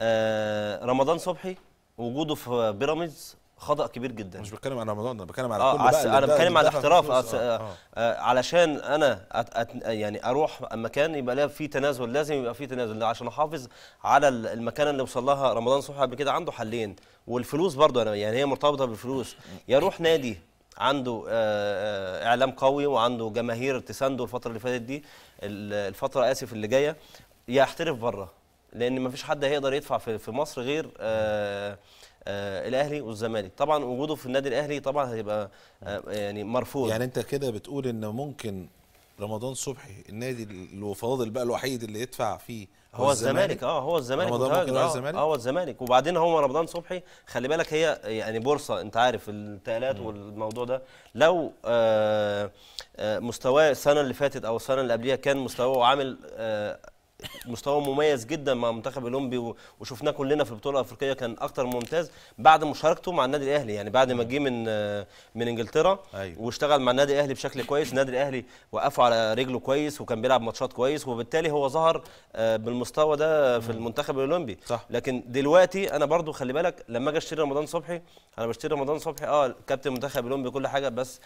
آه رمضان صبحي وجوده في بيراميدز خطا كبير جدا مش بتكلم عن رمضان انا بتكلم على آه كل بقى انا بتكلم على الاحتراف آه،, آه آه آه علشان انا أت أت يعني اروح مكان يبقى لها في تنازل لازم يبقى في تنازل عشان احافظ على المكان اللي وصل لها رمضان صبحي قبل كده عنده حلين والفلوس برضه انا يعني هي مرتبطه بالفلوس يا روح نادي عنده آه، آه، اعلام قوي وعنده جماهير تسانده الفتره اللي فاتت دي الفتره اسف اللي جايه يحترف بره لان مفيش حد هيقدر يدفع في مصر غير آه، الاهلي والزمالك طبعا وجوده في النادي الاهلي طبعا هيبقى يعني مرفوض يعني انت كده بتقول ان ممكن رمضان صبحي النادي اللي فاضل بقى الوحيد اللي يدفع فيه هو الزمالك اه هو الزمالك رمضان ممكن يروح آه، الزمالك اه هو الزمالك وبعدين هو رمضان صبحي خلي بالك هي يعني بورصه انت عارف الانتقالات والموضوع ده لو آه، آه، مستواه السنه اللي فاتت او السنه اللي قبليها كان مستواه عامل مستوى مميز جدا مع منتخب الاولمبي وشفناه كلنا في البطوله الافريقيه كان اكتر ممتاز بعد مشاركته مع النادي الاهلي يعني بعد ما جه من من انجلترا أيوه. واشتغل مع النادي الاهلي بشكل كويس النادي الاهلي وقفه على رجله كويس وكان بيلعب ماتشات كويس وبالتالي هو ظهر آه، بالمستوى ده في المنتخب الاولمبي صح. لكن دلوقتي انا برضو خلي بالك لما اجي اشتري رمضان صبحي انا بشتري رمضان صبحي اه كابتن منتخب الاولمبي كل حاجه بس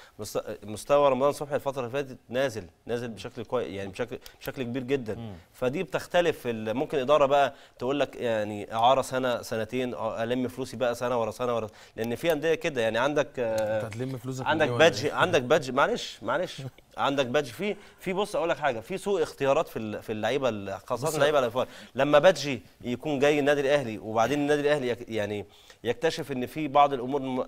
مستوى رمضان صبحي الفتره اللي فاتت نازل نازل بشكل كويس يعني بشكل بشكل كبير جدا فدي دي بتختلف ممكن اداره بقى تقول لك يعني اعاره سنه سنتين الم فلوسي بقى سنه ورا سنه ورا لان في انديه كده يعني عندك آه، انت هتلم فلوسك عندك بادج إيه؟ عندك بادج معلش معلش عندك بادجي في في بص اقول لك حاجه في سوء اختيارات في في اللعيبه خاصه اللعيبه الافار لما بادجي يكون جاي النادي الاهلي وبعدين النادي الاهلي يعني يكتشف ان في بعض الامور هنقول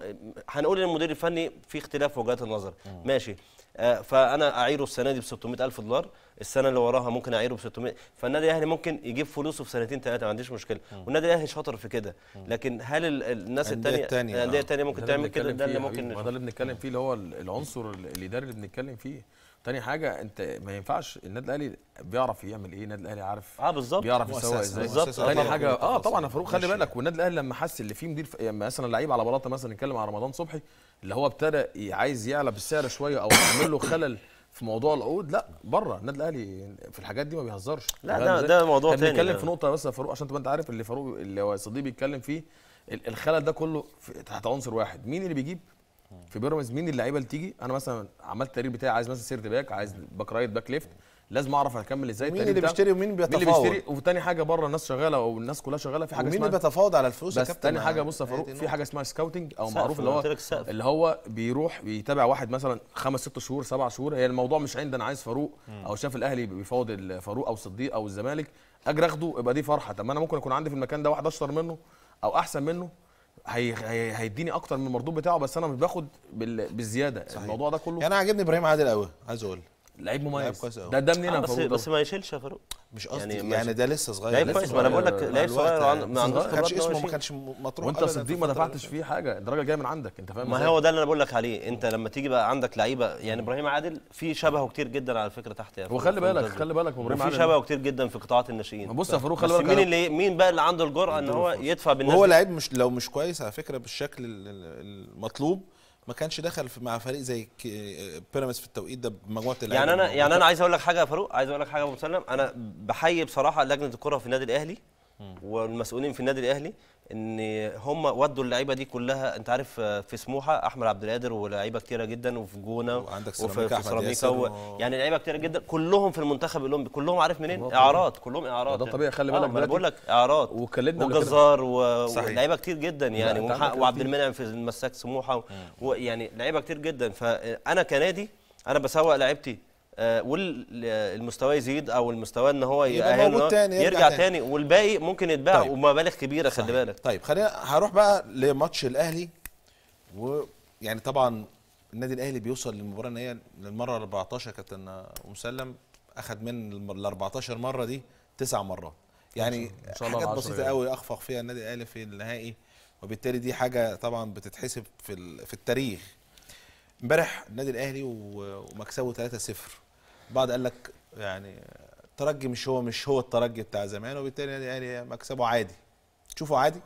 هنقول للمدير الفني في اختلاف وجهات النظر ماشي آه، فانا اعيره السنه دي ب 600000 دولار السنه اللي وراها ممكن اعيره ب 600 فالنادي الاهلي ممكن يجيب فلوسه في سنتين ثلاثه ما عنديش مشكله والنادي الاهلي شاطر في كده لكن هل الناس الثانيه الانديه الثانيه ممكن تعمل كده ده اللي ممكن ما ده اللي بنتكلم فيه اللي هو العنصر الاداري اللي بنتكلم فيه تاني حاجه انت ما ينفعش النادي الاهلي بيعرف يعمل ايه النادي الاهلي عارف اه بالظبط بيعرف يسوق ازاي بالظبط تاني حاجه اه طبعا يا فاروق خلي بالك والنادي الاهلي لما حس ان في مدير يعني مثلا لعيب على بلاطه مثلا نتكلم على رمضان صبحي اللي هو ابتدى عايز يعلى بالسعر شويه او يعمل له خلل في موضوع العقود لا بره النادي الاهلي في الحاجات دي ما بيهزرش لا ده ده موضوع تاني بنتكلم في نقطه بس يا فاروق عشان تبقى انت عارف اللي فاروق اللي هو صديق بيتكلم فيه الخلل ده كله تحت عنصر واحد مين اللي بيجيب في بيراميدز مين اللعيبه اللي تيجي انا مثلا عملت التقرير بتاعي عايز مثلا سيرت باك عايز باك رايت باك ليفت لازم اعرف اكمل ازاي مين اللي بيشتري ومين بيتفاوض مين اللي بيشتري وتاني حاجه بره الناس شغاله او الناس كلها شغاله في حاجه مين اللي بيتفاوض على الفلوس بس تاني حاجه بص يا فاروق في حاجه اسمها سكاوتنج او معروف اللي هو اللي هو بيروح بيتابع واحد مثلا خمس ست شهور سبع شهور هي الموضوع مش عندي انا عايز فاروق او شاف الاهلي بيفاوض فاروق او الصديق او الزمالك اجي اخده يبقى دي فرحه طب ما انا ممكن اكون عندي في المكان ده واحد اشطر منه او احسن منه هي هيديني اكتر من المردود بتاعه بس انا مش باخد بالزياده صحيح. الموضوع ده كله يعني عاجبني ابراهيم عادل قوي عايز اقول لعيب مميز لعيب كويس ده ده منين يا آه، فاروق بس ما يشيلش يا فاروق مش يعني قصدي يعني, يعني ده لسه صغير لعيب كويس ما انا بقول لك لعيب صغير ما عندوش كانش اسمه ما كانش مطروح وانت صديق ما دفعتش فيه حاجه الدرجه جايه من عندك انت فاهم ما هو ده اللي انا بقول لك عليه انت لما تيجي بقى عندك لعيبه يعني ابراهيم عادل في شبهه كتير جدا على فكره تحت يا وخلي بالك خلي بالك ابراهيم عادل في شبهه كتير جدا في قطاعات الناشئين بص يا فاروق خلي بالك مين اللي مين بقى اللي عنده الجرأه ان هو يدفع بالناس هو لعيب مش لو مش كويس على فكره بالشكل المطلوب ما كانش دخل مع فريق زي بيراميدز في التوقيت ده بمجموعه اللعيبه يعني انا يعني انا عايز اقول لك حاجه يا فاروق عايز اقول لك حاجه يا ابو مسلم انا بحيي بصراحه لجنه الكره في النادي الاهلي والمسؤولين في النادي الاهلي ان هم ودوا اللعيبه دي كلها انت عارف آه، في سموحه احمد عبد القادر ولاعيبه كتيره جدا وفي جونه وعندك وفي سيراميكا و... يعني لعيبه كتيره جدا كلهم في المنتخب الاولمبي كلهم عارف منين اعارات كلهم اعارات ده يعني. طبيعي خلي بالك آه انا بقول لك اعارات وكلمنا وجزار و... ولعيبه كتير جدا يعني وعبد المنعم في مساك سموحه ويعني لعيبه كتير جدا فانا كنادي انا بسوق لعيبتي آه، والمستوى يزيد او المستوى ان هو يأهله تاني يرجع, يرجع تاني. تاني والباقي ممكن يتباع طيب. ومبالغ كبيره خلي بالك طيب خلينا هروح بقى لماتش الاهلي ويعني طبعا النادي الاهلي بيوصل للمباراه ان هي للمره 14 كابتن مسلم اخذ من ال 14 مره دي تسع مرات يعني حاجات بسيطه قوي اخفق فيها النادي الاهلي في النهائي وبالتالي دي حاجه طبعا بتتحسب في في التاريخ امبارح النادي الاهلي ومكسبه 3-0 بعض قال لك يعني الترجي مش هو مش هو الترجي بتاع زمان وبالتالي يعني-, يعني مكسبه عادي تشوفه عادي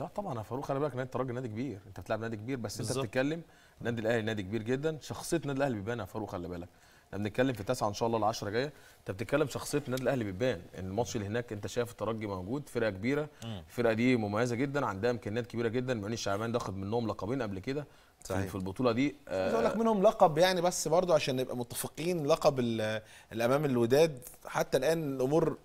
لا طبعا يا فاروق خلي بالك نادي الترجي نادي كبير انت بتلعب نادي كبير بس بالزبط. انت بتتكلم النادي الاهلي نادي كبير جدا شخصيه النادي الاهلي بيبان يا فاروق خلي بالك احنا بنتكلم في تسعة ان شاء الله ال10 جايه انت بتتكلم شخصيه النادي الاهلي بتبان الماتش اللي هناك انت شايف الترجي موجود فرقه كبيره الفرقه دي مميزه جدا عندها امكانيات كبيره جدا معين الشعبان ده اخذ منهم لقبين قبل كده صحيح. في البطوله دي عايز آه، اقول لك منهم لقب يعني بس برضو عشان نبقى متفقين لقب الامام الوداد حتى الان الامور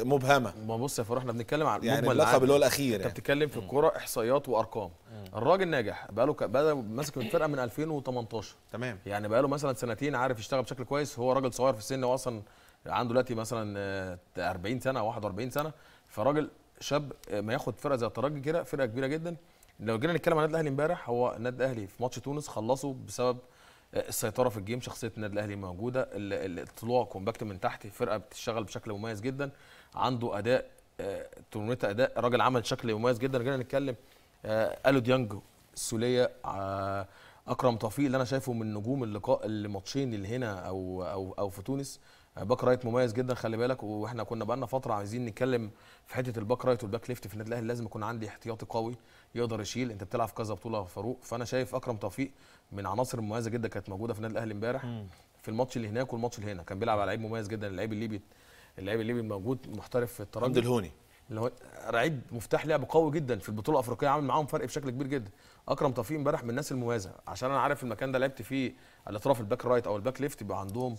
مبهمه ما بص يا فاروق احنا بنتكلم عن يعني اللقب اللي هو الاخير انت يعني. بتتكلم في الكوره احصائيات وارقام مم. الراجل ناجح بقاله ك... بقى ماسك الفرقه من 2018 تمام يعني بقاله مثلا سنتين عارف يشتغل بشكل كويس هو راجل صغير في السن هو اصلا عنده دلوقتي مثلا 40 آه، سنه 41 سنه فراجل شاب آه، ما ياخد فرقه زي الترجي كده فرقه كبيره جدا لو جينا نتكلم عن النادي الاهلي امبارح هو النادي الاهلي في ماتش تونس خلصوا بسبب آه، السيطره في الجيم شخصيه النادي الاهلي موجوده الطلوع كومباكت من تحت فرقه بتشتغل بشكل مميز جدا عنده اداء آه، تورنيتا اداء راجل عمل شكل مميز جدا جينا نتكلم آه، الو ديانج السوليه اكرم توفيق اللي انا شايفه من نجوم اللقاء الماتشين اللي هنا او او او في تونس باك رايت مميز جدا خلي بالك واحنا كنا بقالنا فتره عايزين نتكلم في حته الباك رايت والباك ليفت في النادي الاهلي لازم يكون عندي احتياطي قوي يقدر يشيل انت بتلعب في كذا بطوله فاروق فانا شايف اكرم توفيق من عناصر مميزه جدا كانت موجوده في النادي الاهلي امبارح في الماتش اللي هناك والماتش اللي هنا كان بيلعب على لعيب مميز جدا اللعيب الليبي اللعيب الليبي موجود محترف في الترجي الهوني اللي هو لعيب مفتاح لعب قوي جدا في البطوله الافريقيه عامل معاهم فرق بشكل كبير جدا اكرم توفيق امبارح من الناس المميزه عشان انا عارف المكان ده لعبت فيه الاطراف الباك رايت او الباك ليفت بيبقى عندهم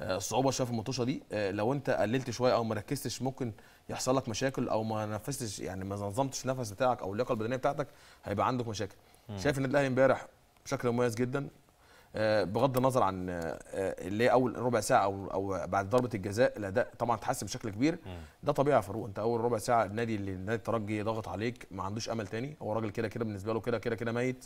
آه، صعوبه شويه في المطوشه دي آه، لو انت قللت شويه او ما ركزتش ممكن يحصل لك مشاكل او ما نفذتش يعني ما نظمتش النفس بتاعك او اللياقه البدنيه بتاعتك هيبقى عندك مشاكل مم. شايف النادي الاهلي امبارح بشكل مميز جدا آه، بغض النظر عن آه، اللي هي اول ربع ساعه او او بعد ضربه الجزاء الاداء طبعا تحسن بشكل كبير ده طبيعي يا فاروق انت اول ربع ساعه النادي اللي النادي الترجي ضغط عليك ما عندوش امل تاني هو راجل كده كده بالنسبه له كده كده كده ميت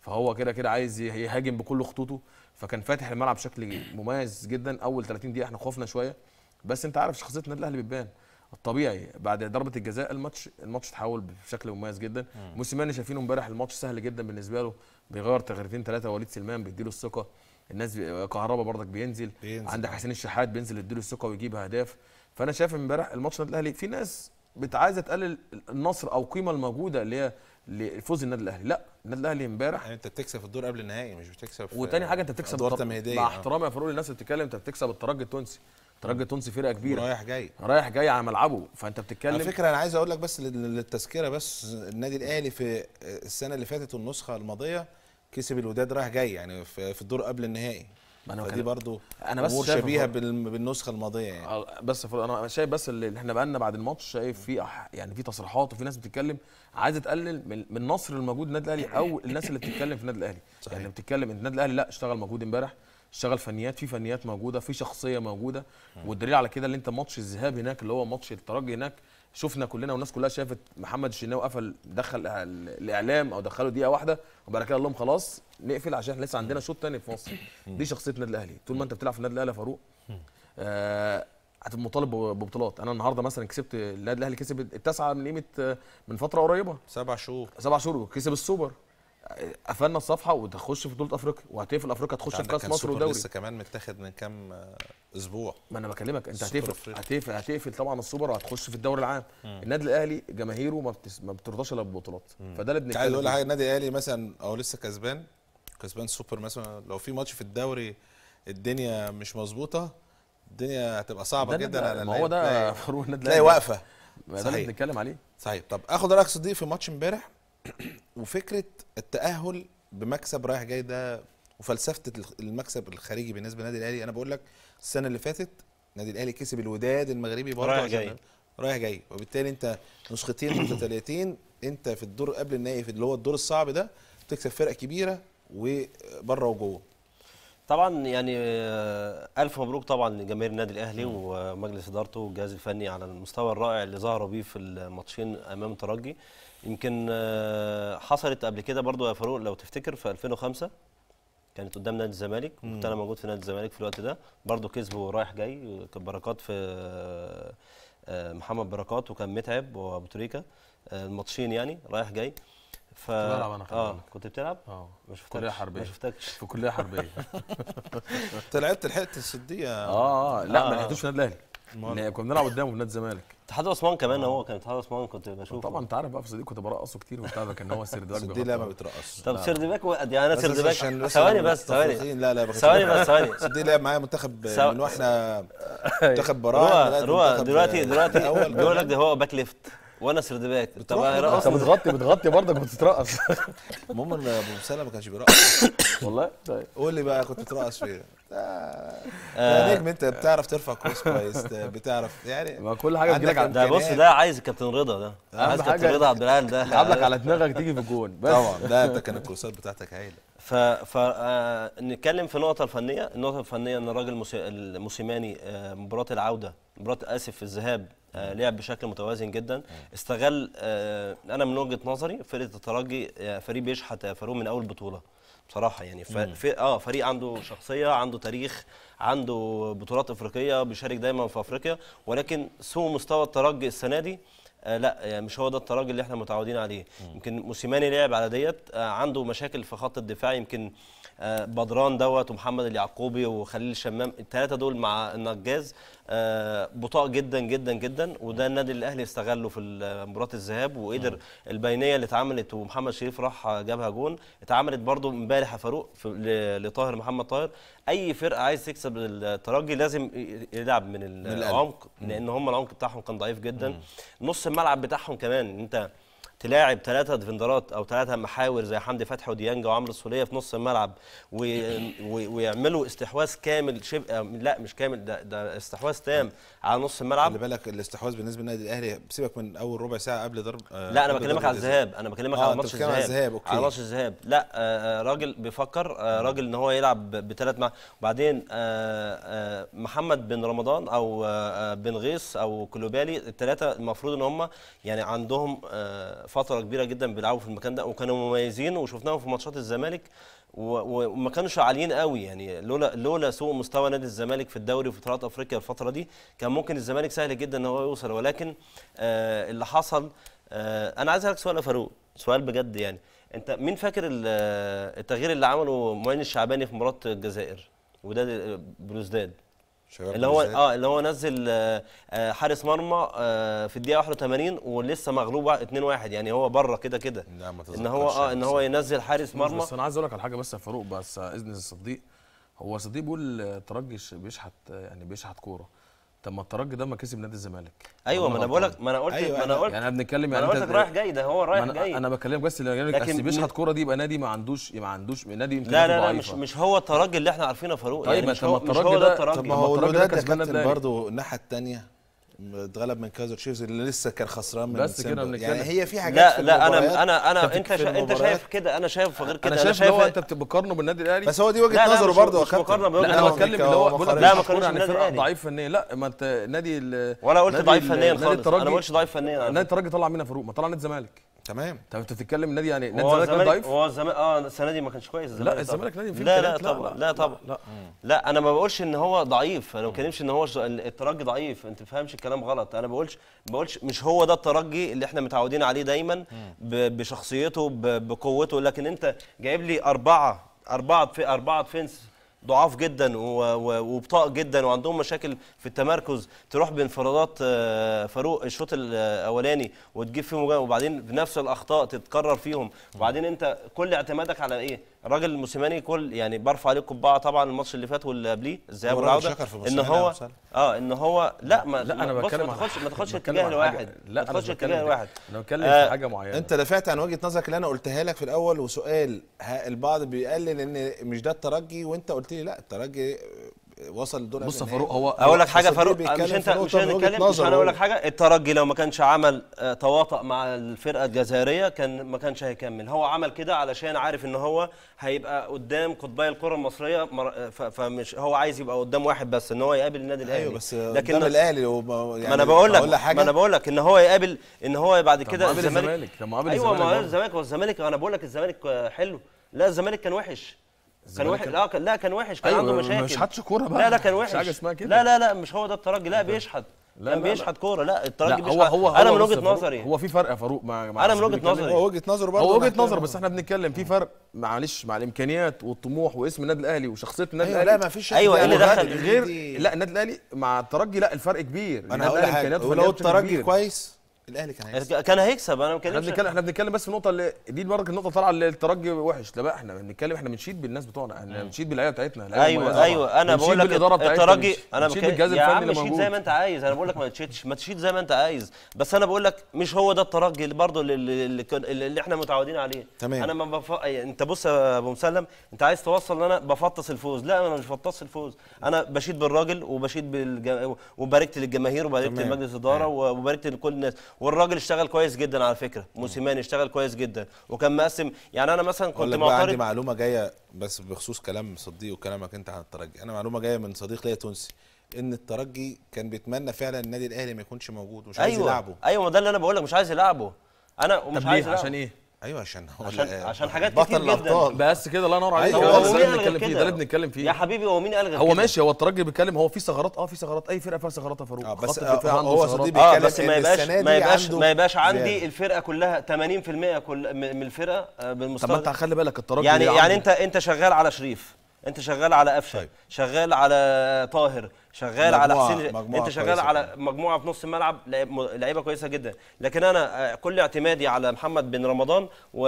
فهو كده كده عايز يهاجم بكل خطوطه فكان فاتح الملعب بشكل مميز جدا اول 30 دقيقه احنا خفنا شويه بس انت عارف شخصيه النادي الاهلي بتبان الطبيعي بعد ضربه الجزاء الماتش الماتش اتحول بشكل مميز جدا موسيماني شايفينه امبارح الماتش سهل جدا بالنسبه له بيغير تغييرتين ثلاثه وليد سلمان بيديله الثقه الناس كهربا برضك بينزل, بينزل. عندك حسين الشحات بينزل يديله الثقه ويجيب اهداف فانا شايف امبارح الماتش النادي الاهلي في ناس بتعايزه تقلل النصر او القيمه الموجوده اللي هي لفوز النادي الاهلي لا النادي الاهلي امبارح يعني انت بتكسب في الدور قبل النهائي مش بتكسب وتاني حاجه انت بتكسب الدور التمهيدي مع آه. احترامي يا فاروق للناس اللي بتتكلم انت بتكسب الترجي التونسي الترجي التونسي فرقه كبيره رايح جاي رايح جاي على ملعبه فانت بتتكلم على فكره انا عايز اقول لك بس للتذكره بس النادي الاهلي في السنه اللي فاتت والنسخه الماضيه كسب الوداد رايح جاي يعني في الدور قبل النهائي ما انا فدي برضه انا بس شبيهه بالنسخه الماضيه يعني آه، بس انا شايف بس اللي احنا بقالنا بعد الماتش شايف في يعني في تصريحات وفي ناس بتتكلم عايزه تقلل من من النصر الموجود النادي الاهلي او الناس اللي بتتكلم في النادي الاهلي يعني صحيح. يعني بتتكلم ان النادي الاهلي لا اشتغل مجهود امبارح اشتغل فنيات في فنيات موجوده في شخصيه موجوده والدليل على كده اللي انت ماتش الذهاب هناك اللي هو ماتش الترجي هناك شفنا كلنا والناس كلها شافت محمد الشناوي قفل دخل الاعلام او دخله دقيقه واحده وبعد كده قال لهم خلاص نقفل عشان احنا لسه عندنا شوط تاني في مصر دي شخصيه النادي الاهلي طول ما انت بتلعب في النادي الاهلي يا فاروق آه هتبقى مطالب ببطولات انا النهارده مثلا كسبت النادي الاهلي كسب التاسعه من قيمه آه، من فتره قريبه سبع شهور سبع شهور وكسب السوبر قفلنا الصفحه وتخش في بطوله افريقيا وهتقفل افريقيا تخش في كاس مصر ودوري لسه كمان متاخد من كام اسبوع ما انا بكلمك انت هتقفل هتقفل هتقفل طبعا السوبر وهتخش في الدوري العام النادي الاهلي جماهيره ما, بتس... ما بترضاش الا بالبطولات فده اللي بنتكلم عايز اقول حاجه النادي الاهلي مثلا او لسه كسبان كسبان سوبر مثلا لو في ماتش في الدوري الدنيا مش مظبوطه الدنيا هتبقى صعبه جدا على ما هو ده فروق النادي الاهلي تلاقي واقفه ده اللي بنتكلم عليه صحيح طب اخد رايك صديق في ماتش امبارح وفكره التاهل بمكسب رايح جاي ده وفلسفه المكسب الخارجي بالنسبه للنادي الاهلي انا بقول لك السنه اللي فاتت النادي الاهلي كسب الوداد المغربي برضه رايح جاي رايح جاي وبالتالي انت نسختين متتاليتين انت في الدور قبل النهائي اللي هو الدور الصعب ده تكسب فرق كبيره وبره وجوه طبعا يعني آه، الف مبروك طبعا لجماهير النادي الاهلي ومجلس ادارته والجهاز الفني على المستوى الرائع اللي ظهروا بيه في الماتشين امام الترجي يمكن آه، حصلت قبل كده برضو يا فاروق لو تفتكر في 2005 كانت قدام نادي الزمالك كنت انا موجود في نادي الزمالك في الوقت ده برضو كسبه رايح جاي كان بركات في آه، آه، محمد بركات وكان متعب وابو تريكه الماتشين يعني رايح جاي ف بلعب انا اه كنت بتلعب؟ اه ما شفتكش كليه حربيه ما شفتكش في كليه حربيه انت لعبت لحقت السديه اه اه لا آه ما لحقتوش النادي الاهلي كنا بنلعب قدامه في نادي الزمالك اتحاد اسوان كمان هو كان اتحاد اسوان كنت بشوفه طبعا انت عارف بقى في صديق كنت برقصه كتير وبتاع كان هو سيرد باك لا ما بترقص طب باك يعني انا سيرد باك ثواني بس ثواني لا لا ثواني بس ثواني صديق لعب معايا منتخب من واحنا منتخب براعه روى روى دلوقتي دلوقتي هو باك ليفت وانا سردبات طب هيرقص انت بتغطي بتغطي برضك بتترقص المهم ان ابو مسالم ما كانش بيرقص والله طيب قول لي بقى كنت بترقص فين؟ آه نجم انت بتعرف ترفع كويس كويس بتعرف يعني ما كل حاجه بتجيلك على ده بص ده عايز الكابتن رضا ده عايز كابتن رضا عبد العال ده يلعبلك على دماغك تيجي في الجون بس طبعا ده انت كان الكورسات بتاعتك هايله ف ف آه، نتكلم في النقطه الفنيه النقطه الفنيه ان الراجل الموسيماني آه، مباراه العوده مباراه اسف في الذهاب آه، لعب بشكل متوازن جدا استغل آه، انا من وجهه نظري فرقه الترجي آه، فريق بيشحت فاروق من اول بطوله بصراحه يعني في اه فريق عنده شخصيه عنده تاريخ عنده بطولات افريقيه بيشارك دايما في افريقيا ولكن سوء مستوى الترجي السنه دي آه لا يعني مش هو ده الترجي اللي احنا متعودين عليه يمكن موسيماني لعب على ديت آه عنده مشاكل في خط الدفاع يمكن آه، بدران دوت ومحمد اليعقوبي وخليل الشمام الثلاثه دول مع النجاز آه، بطاء جدا جدا جدا وده النادي الاهلي استغله في مباراه الذهاب وقدر البينيه اللي اتعملت ومحمد شريف راح جابها جون اتعملت برده امبارح يا فاروق لطاهر محمد طاهر اي فرقه عايز تكسب الترجي لازم يلعب من العمق لان هم العمق بتاعهم كان ضعيف جدا نص الملعب بتاعهم كمان انت تلاعب ثلاثه ديفندرات او ثلاثه محاور زي حمدي فتحي وديانج وعمرو السوليه في نص الملعب و... و... ويعملوا استحواذ كامل شبه لا مش كامل ده, ده استحواذ تام على نص الملعب خلي بالك الاستحواذ بالنسبه للنادي الاهلي سيبك من اول ربع ساعه قبل ضرب آه، لا انا بكلمك على الذهاب انا بكلمك آه على ماتش الذهاب على ماتش الذهاب لا آه،, آه راجل بيفكر آه راجل ان هو يلعب بثلاث مع وبعدين آه آه محمد بن رمضان او آه, آه، بن غيث او كلوبالي الثلاثه المفروض ان هم يعني عندهم آه فتره كبيره جدا بيلعبوا في المكان ده وكانوا مميزين وشفناهم في ماتشات الزمالك وما كانوش عاليين قوي يعني لولا لولا سوء مستوى نادي الزمالك في الدوري وفي بطولات افريقيا الفتره دي كان ممكن الزمالك سهل جدا ان هو يوصل ولكن آه اللي حصل آه انا عايز اسالك سؤال يا فاروق سؤال بجد يعني انت مين فاكر التغيير اللي عمله معين الشعباني في مباراه الجزائر وداد آه، بلوزداد اللي هو اه اللي هو نزل آه، آه، حارس مرمى آه، في الدقيقه 81 ولسه مغلوب 2-1 يعني هو بره كده كده ان هو اه يعني ان هو ينزل حارس مرمى بس انا عايز اقول لك على حاجه بس يا فاروق بس اذن الصديق هو صديق بيقول الترجي بيشحت يعني بيشحت كوره طب ما الترجي ده ما كسب نادي الزمالك ايوه ما انا بقول لك ما انا قلت أيوة ما انا قلت يعني انا بنتكلم يعني انا قلت رايح جاي ده هو رايح جاي انا بكلمك بس اللي لكن اصل كوره دي يبقى نادي ما عندوش ما عندوش نادي لا لا لا مش مش هو الترجي اللي احنا عارفينه فاروق طيب يعني مش هو الترجي ده طب ما هو ده كسبان برضه الناحيه الثانيه اتغلب من كايزر تشيفز اللي لسه كان خسران من بس كده بنتكلم يعني هي في حاجات لا في لا انا انا انا انت شا انت شايف كده انا شايف غير كده انا شايف, شايف هو انت بتقارنه بالنادي الاهلي بس هو دي وجهه نظره برضه مقارنه كابتن لا انا بتكلم اللي هو بقول لا ما كانش يعني فرقه ضعيف فنيا لا ما انت نادي ولا قلت ضعيف فنيا خالص انا ما قلتش ضعيف فنيا نادي الترجي طلع منها فاروق ما طلع نادي الزمالك تمام طب انت بتتكلم النادي يعني نادي الزمالك كان ضعيف هو الزمالك اه السنه دي ما كانش كويس الزمالك لا الزمالك نادي فيه لا لا طبعا لا طبعا لا, لا, لا انا ما بقولش ان هو ضعيف انا ما بتكلمش ان هو الترجي ضعيف انت ما فاهمش الكلام غلط انا ما بقولش ما بقولش مش هو ده الترجي اللي احنا متعودين عليه دايما بشخصيته بقوته لكن انت جايب لي اربعه اربعه في اربعه فينس ضعاف جدا وبطاء جدا وعندهم مشاكل في التمركز تروح بانفرادات آه، فاروق الشوط الاولاني آه، وتجيب فيهم وبعدين بنفس الاخطاء تتكرر فيهم وبعدين انت كل اعتمادك على ايه الراجل الموسيماني كل يعني برفع عليه القبعه طبعا الماتش اللي فات واللي قبليه الذهاب والعوده ان هو اه ان هو لا ما لا انا بتكلم ما تاخدش ما تاخدش اتجاه لواحد لا ما تاخدش اتجاه لواحد انا بتكلم آه في حاجه معينه انت دافعت عن وجهه نظرك اللي انا قلتها لك في الاول وسؤال البعض بيقلل ان مش ده الترجي وانت قلت لي لا الترجي وصل دور بص فاروق هو اقول لك حاجه فاروق مش انت مش هنتكلم مش انا اقول لك حاجه الترجي لو ما كانش عمل آه، تواطأ مع الفرقه الجزائريه كان ما كانش هيكمل هو عمل كده علشان عارف ان هو هيبقى قدام قطبي الكره المصريه فمش هو عايز يبقى قدام واحد بس ان هو يقابل النادي الاهلي ايوه بس لكن قدام الاهلي يعني ما انا يعني بقول لك ما انا بقول لك ان هو يقابل ان هو بعد كده الزمالك قابل الزمالك ايوه ما الزمالك والزمالك انا بقول لك الزمالك حلو لا الزمالك كان وحش كان وحش لا كان لا كان وحش كان أيوة عنده مشاكل مش حدش كوره بقى لا لا كان وحش حاجه اسمها كده لا لا لا مش هو ده الترجي لا بيشحت لا كان بيشحت كوره لا الترجي بيشحت هو هو انا من وجهه نظري هو في فرق يا فاروق مع, مع انا من وجهه نظري هو وجهه نظره برضه هو وجهه نظر بس احنا بنتكلم في فرق معلش مع الامكانيات والطموح واسم النادي الاهلي وشخصيه النادي أيوة، الاهلي أيوة لا ما فيش ايوه اللي دخل غير لا النادي الاهلي مع الترجي لا الفرق كبير انا هقول لك حاجه ولو الترجي كويس الاهلي كان هيكسب كان هيكسب انا ما احنا بنتكلم احنا بنتكلم بس في النقطه اللي دي برضك النقطه طالعه الترجي وحش لا بقى احنا بنتكلم احنا بنشيد بالناس بتوعنا احنا بنشيد باللعيبه بتاعتنا ايوه ايوه انا بقول لك الترجي انا بنشيد بالجهاز الفني اللي موجود زي ما انت عايز انا بقول لك ما تشيدش ما تشيد زي ما انت عايز بس انا بقول لك مش هو ده الترجي اللي برضه اللي, اللي, اللي احنا متعودين عليه تمام انا ما بف... انت بص يا ابو مسلم انت عايز توصل ان انا بفطس الفوز لا انا مش بفطس الفوز انا بشيد بالراجل وبشيد بالج... وباركت للجماهير وباركت لمجلس الاداره وباركت لكل الناس والراجل اشتغل كويس جدا على فكره موسيماني اشتغل كويس جدا وكان مقسم يعني انا مثلا كنت معترض عندي معلومه جايه بس بخصوص كلام صديق وكلامك انت عن الترجي انا معلومه جايه من صديق ليا تونسي ان الترجي كان بيتمنى فعلا النادي الاهلي ما يكونش موجود ومش أيوة. عايز يلعبه ايوه ما ده اللي انا بقول لك مش عايز يلعبه انا ومش عايز يلعبه. عشان ايه ايوه عشان هو عشان, عشان حاجات بطل كتير الأبطال. جدا بس كده الله ينور عليك أيوة، هو, مين بنتكلم فيه ده اللي بنتكلم فيه يا حبيبي هو مين الغى هو ماشي هو الترجي بيتكلم هو في ثغرات اه في ثغرات اي فرقه فيها ثغرات يا فاروق آه بس آه هو, هو صديق آه، بيتكلم آه بس ما يبقاش ما يبقاش ما يبقاش عندي الفرقه كلها 80% كل من الفرقه آه، بالمستوى طب ما انت خلي بالك الترجي يعني يعني انت انت شغال على شريف انت شغال على قفشه طيب. شغال على طاهر شغال على حسين انت شغال على مجموعه في نص الملعب لعيبه كويسه جدا لكن انا آه، كل اعتمادي على محمد بن رمضان و...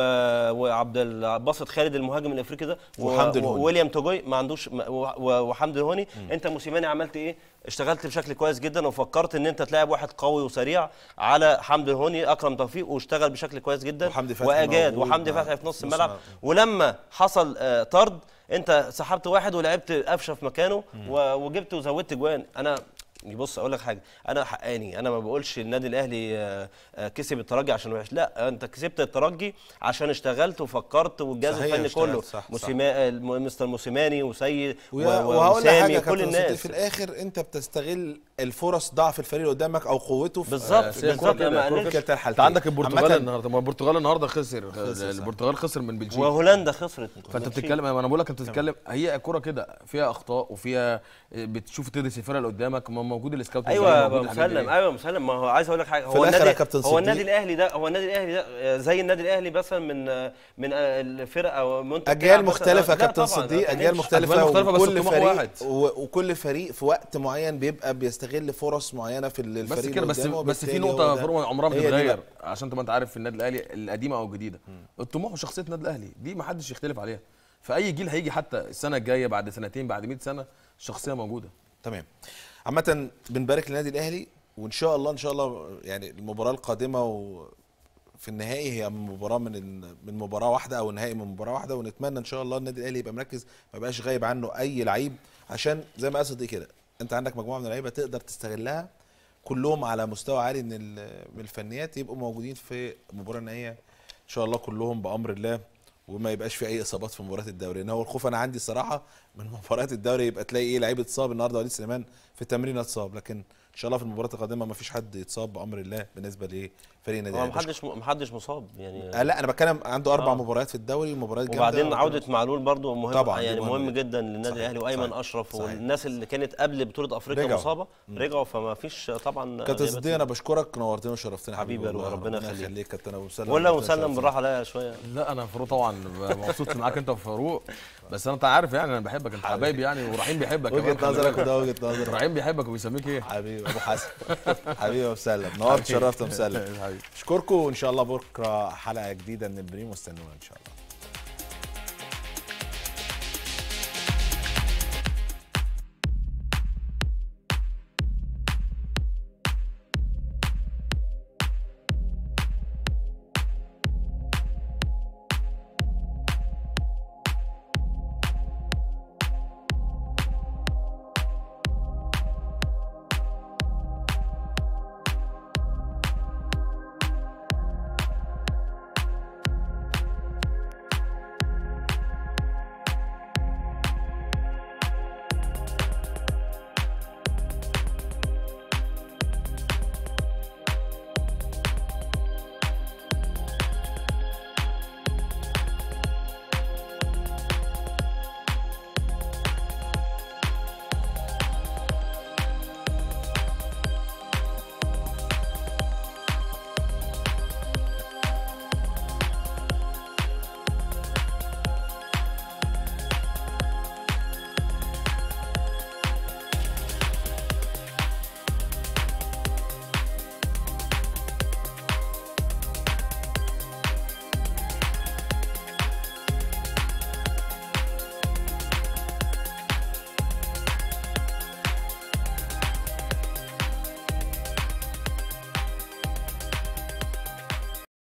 وعبد الباسط خالد المهاجم الافريقي ده وحمد الهوني وويليام توجوي ما عندوش و... وحمد الهوني م. انت موسيماني عملت ايه اشتغلت بشكل كويس جدا وفكرت ان انت تلاعب واحد قوي وسريع على حمد الهوني اكرم توفيق واشتغل بشكل كويس جدا وحمدي فتحي واجاد وحمدي فتحي في نص الملعب ولما حصل آه، طرد انت سحبت واحد ولعبت قفشه في مكانه وجبت وزودت جوان انا بص اقول لك حاجه انا حقاني انا ما بقولش النادي الاهلي آه، آه، كسب الترجي عشان وحش لا انت كسبت الترجي عشان اشتغلت وفكرت والجهاز الفني كله موسيما آه، مستر موسيماني وسيد وسامي كل الناس في الاخر انت بتستغل الفرص ضعف الفريق اللي قدامك او قوته بالظبط آه، بالظبط كلتا الحالتين انت عندك البرتغال النهارده ما البرتغال النهارده خسر, البرتغال خسر من بلجيكا وهولندا خسرت فانت بتتكلم انا بقول لك انت بتتكلم هي الكوره كده فيها اخطاء وفيها آه، بتشوف تدرس الفرقه اللي قدامك ما موجود السكاوت ايوه مسلم ايوه مسلم ما هو عايز اقول لك حاجه هو النادي هو النادي الاهلي ده هو النادي الاهلي ده آه، زي النادي الاهلي مثلا من من الفرقه او منتج يعني اجيال مختلفه يا كابتن صديق اجيال مختلفه وكل فريق وكل فريق في وقت معين بيبقى بيستغل يستغل فرص معينه في الفريق بس كده بس بس في نقطه فروع عمرها ما بتتغير عشان تبقى انت عارف في النادي الاهلي القديمه او الجديده الطموح وشخصيه النادي الاهلي دي ما حدش يختلف عليها فاي جيل هيجي حتى السنه الجايه بعد سنتين بعد 100 سنه الشخصيه موجوده تمام عامه بنبارك للنادي الاهلي وان شاء الله ان شاء الله يعني المباراه القادمه و في النهائي هي مباراه من من مباراه واحده او النهائي من مباراه واحده ونتمنى ان شاء الله النادي الاهلي يبقى مركز ما يبقاش غايب عنه اي لعيب عشان زي ما قصدي إيه كده انت عندك مجموعه من اللعيبه تقدر تستغلها كلهم على مستوى عالي من الفنيات يبقوا موجودين في المباراه النهائيه ان شاء الله كلهم بامر الله وما يبقاش في اي اصابات في مباراه الدوري هو الخوف انا عندي صراحه من مباراه الدوري يبقى تلاقي ايه لعيب اتصاب النهارده وليد سليمان في التمرين اتصاب لكن ان شاء الله في المباراه القادمه ما فيش حد يتصاب بامر الله بالنسبه فريق نادي الاهلي محدش محدش مصاب يعني آه لا انا بتكلم عنده اربع آه. مباريات في الدوري مباريات جامده وبعدين عوده معلول برضو مهم طبعا يعني مهم, مهم جدا للنادي الاهلي وايمن صحيح. اشرف صحيح. والناس اللي كانت قبل بطوله افريقيا رجعوا. مصابه رجعوا فما فيش طبعا كابتن يعني صديق انا بشكرك نورتنا وشرفتنا حبيبي ربنا يخليك كابتن ابو مسلم ولا مسلم بالراحه عليا شويه لا انا فاروق طبعا مبسوط معاك انت وفاروق بس انا انت عارف يعني انا بحبك انت حبايبي يعني ورحيم بيحبك وجهه نظرك وده وجهه نظرك رحيم بيحبك وبيسميك ايه حبيبي ابو حسن حبيبي ابو مسلم نورت شرفت مسلم حبيبي اشكركم وان شاء الله بكره حلقه جديده من البريم واستنونا ان شاء الله